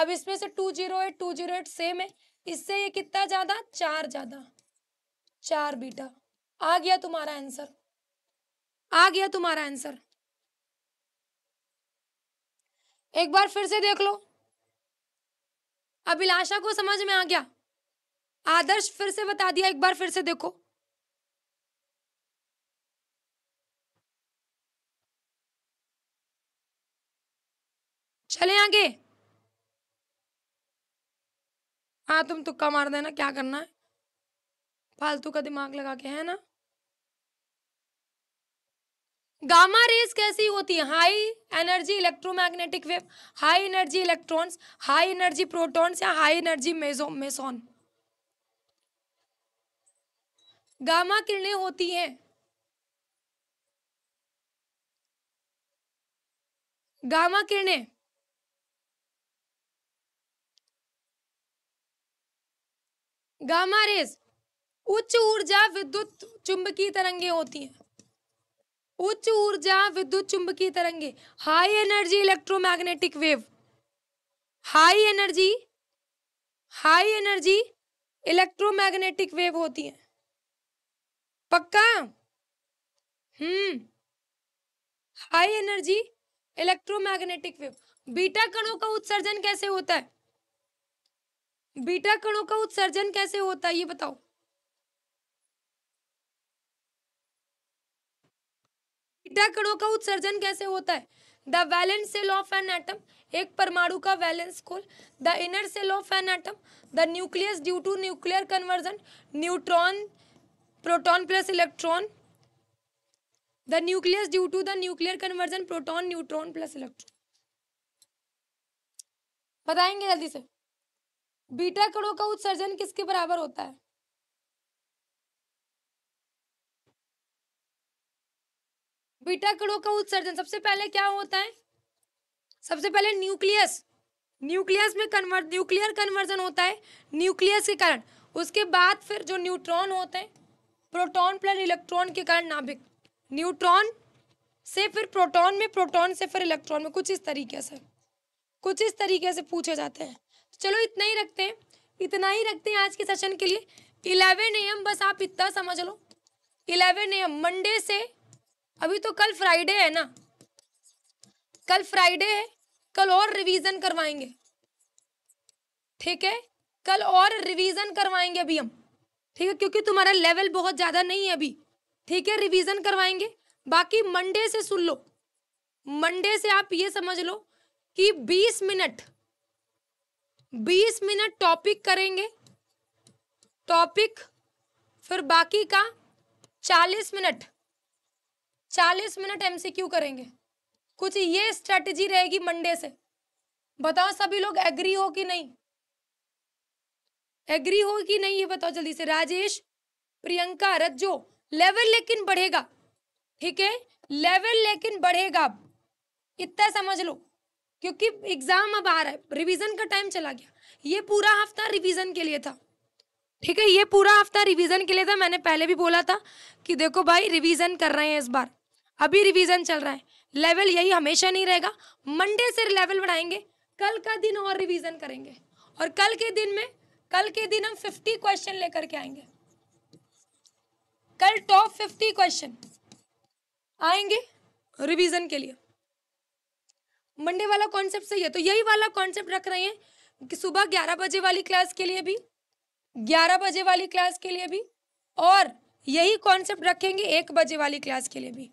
अब इसमें से two zero eight two zero eight same है इससे ये कितना ज़्यादा चार ज़्यादा चार बीटा आ गया तुम्हारा आंसर आ गया तुम्हारा आंसर एक बार फिर से देख लो अभिलाषा को समझ में आ गया आदर्श फिर से बता दिया एक बार फिर से देखो चले आगे हाँ तुम तुक्का मार देना क्या करना है फालतू का दिमाग लगा के है ना गामा रेस कैसी होती है high energy electromagnetic wave high energy electrons high energy protons या high energy meson meson gamma किरणें होती हैं गामा किरणें गामा रेज उच्च ऊर्जा विद्युत चुंबकीय तरंगे होती हैं उच्च ऊर्जा विद्युत चुंबकीय तरंगे high energy electromagnetic wave high energy high energy electromagnetic wave होती है पक्का hmm high energy electromagnetic wave beta कणों का उत्सर्जन कैसे होता है बीटा कणों का उत्सर्जन कैसे होता है ये बताओ बीटा कणों का उत्सर्जन कैसे होता है the valence shell of an atom एक परमाणु का वैलेंस खोल the inner shell of an atom the nucleus due to nuclear conversion neutron proton plus electron the nucleus due to the nuclear conversion proton neutron plus electron बताएंगे जल्दी से beta कणों का उत्सर्जन किसके बराबर होता है बीटा कणों का उत्सर्जन सबसे पहले क्या होता है सबसे पहले न्यूक्लियस न्यूक्लियस में कन्वर्ट न्यूक्लियर कन्वर्जन होता है न्यूक्लियस के कारण उसके बाद फिर जो न्यूट्रॉन होते हैं प्रोटॉन प्लस इलेक्ट्रॉन के कारण नाभिक न्यूट्रॉन से फिर प्रोटॉन में प्रोटॉन से फिर इलेक्ट्रॉन में कुछ इस तरीके से कुछ इस तरीके से पूछे जाते हैं तो चलो इतना ही रखते हैं इतना ही रखते हैं आज के सेशन के लिए इलेवन ए बस आप इतना समझ लो इलेवन ए मंडे से अभी तो कल फ्राइडे है ना कल फ्राइडे है कल और रिवीजन करवाएंगे ठीक है कल और रिवीजन करवाएंगे अभी हम ठीक है क्योंकि तुम्हारा लेवल बहुत ज्यादा नहीं है अभी ठीक है रिवीजन करवाएंगे बाकी मंडे से सुन लो मंडे से आप ये समझ लो कि 20 मिनट 20 मिनट टॉपिक करेंगे टॉपिक फिर बाकी का 40 मिनट 40 मिनट एमसीक्यू करेंगे कुछ ये स्ट्रेटजी रहेगी मंडे से बताओ सभी लोग एग्री हो कि नहीं एग्री हो कि नहीं ये बताओ जल्दी से राजेश प्रियंका रज्जो लेवल लेकिन बढ़ेगा ठीक है लेवल लेकिन बढ़ेगा इतना समझ लो क्योंकि एग्जाम अब आ रहा है रिवीजन का टाइम चला गया ये पूरा हफ्ता रिवीजन के लिए था ठीक है ये पूरा हफ्ता रिवीजन के लिए था मैंने पहले भी बोला था कि देखो भाई रिवीजन कर रहे हैं इस बार अभी रिवीजन चल रहा है लेवल यही हमेशा नहीं रहेगा मंडे से लेवल बढ़ाएंगे कल का दिन और रिवीजन करेंगे और कल के दिन में कल के दिन हम फिफ्टी क्वेश्चन लेकर के आएंगे कल टॉप फिफ्टी क्वेश्चन आएंगे रिवीजन के लिए मंडे वाला कॉन्सेप्ट सही है तो यही वाला कॉन्सेप्ट रख रहे हैं कि सुबह ग्यारह बजे वाली क्लास के लिए भी ग्यारह बजे वाली क्लास के लिए भी और यही कॉन्सेप्ट रखेंगे एक बजे वाली क्लास के लिए भी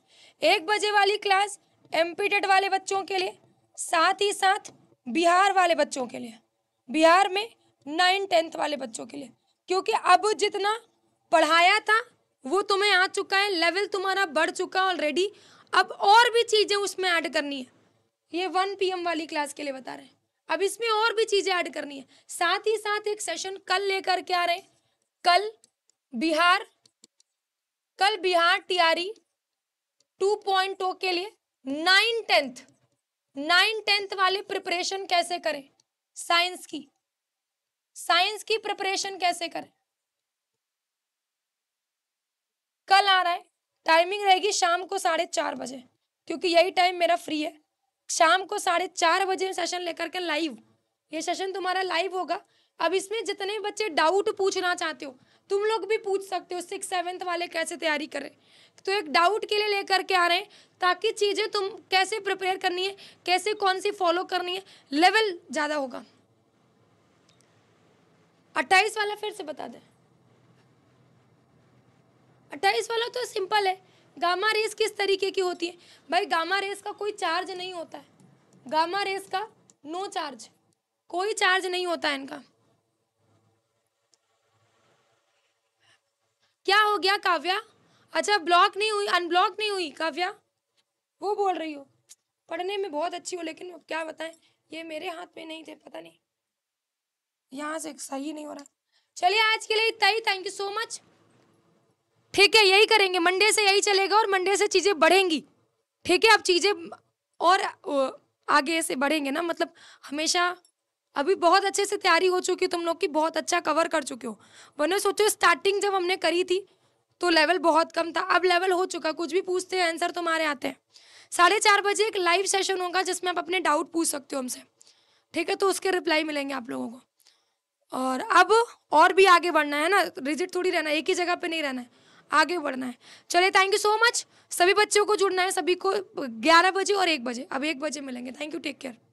एक बजे वाली क्लास एम्पीटेड वाले बच्चों के लिए साथ ही साथ बिहार वाले बच्चों के लिए बिहार में नाइन टेंथ वाले बच्चों के लिए क्योंकि अब जितना पढ़ाया था वो तुम्हें आ चुका है लेवल तुम्हारा बढ़ चुका है ऑलरेडी अब और भी चीज़ें उसमें ऐड करनी है ये वन पीएम वाली क्लास के लिए बता रहे हैं अब इसमें और भी चीज़ें ऐड करनी है साथ ही साथ एक सेशन कल लेकर के आ रहे हैं कल बिहार कल Bihar TRE two point O के लिए नाइन टेंथ नाइन टेंथ वाले प्रिपरेशन कैसे करें साइंस की साइंस की प्रिपरेशन कैसे करें कल आ रहा है टाइमिंग रहेगी शाम को साढ़े चार बजे क्योंकि यही टाइम मेरा फ्री है शाम को साढ़े चार बजे सेशन लेकर के लाइव ये सेशन तुम्हारा लाइव होगा अब इसमें जितने बच्चे डाउट पूछना चाहते हो तुम लोग भी पूछ सकते हो सिक्स सेवेंथ वाले कैसे तैयारी करें तो एक डाउट के लिए लेकर के आ रहे हैं ताकि चीज़ें तुम कैसे प्रिपेयर करनी है कैसे कौन सी फॉलो करनी है लेवल ज़्यादा होगा अट्ठाईस वाला फिर से बता दे अट्ठाईस वाला तो सिंपल है गामा रेस किस तरीके की होती है भाई गामा रेस का कोई चार्ज नहीं होता है गामा रेस का नो चार्ज कोई चार्ज नहीं होता है इनका क्या हो गया काव्या अच्छा ब्लॉक नहीं हुई अनब्लॉक नहीं हुई काव्या वो बोल रही हो पढ़ने में बहुत अच्छी हो लेकिन क्या बताएं ये मेरे हाथ में नहीं थे पता नहीं यहाँ से सही नहीं हो रहा चलिए आज के लिए इतना ही थैंक यू सो मच ठीक है यही करेंगे मंडे से यही चलेगा और मंडे से चीज़ें बढ़ेंगी ठीक है अब चीज़ें और आगे से बढ़ेंगे ना मतलब हमेशा अभी बहुत अच्छे से तैयारी हो चुकी तुम लोग की बहुत अच्छा कवर कर चुके हो वरना सोचो स्टार्टिंग जब हमने करी थी तो लेवल बहुत कम था अब लेवल हो चुका कुछ भी पूछते हैं आंसर तुम्हारे आते हैं साढ़े चार बजे एक लाइव सेशन होगा जिसमें आप अपने डाउट पूछ सकते हो हमसे ठीक है तो उसके रिप्लाई मिलेंगे आप लोगों को और अब और भी आगे बढ़ना है ना रिजिट थोड़ी रहना है एक ही जगह पे नहीं रहना है आगे बढ़ना है चलिए थैंक यू सो मच सभी बच्चों को जुड़ना है सभी को ग्यारह बजे और एक बजे अब एक बजे मिलेंगे थैंक यू टेक केयर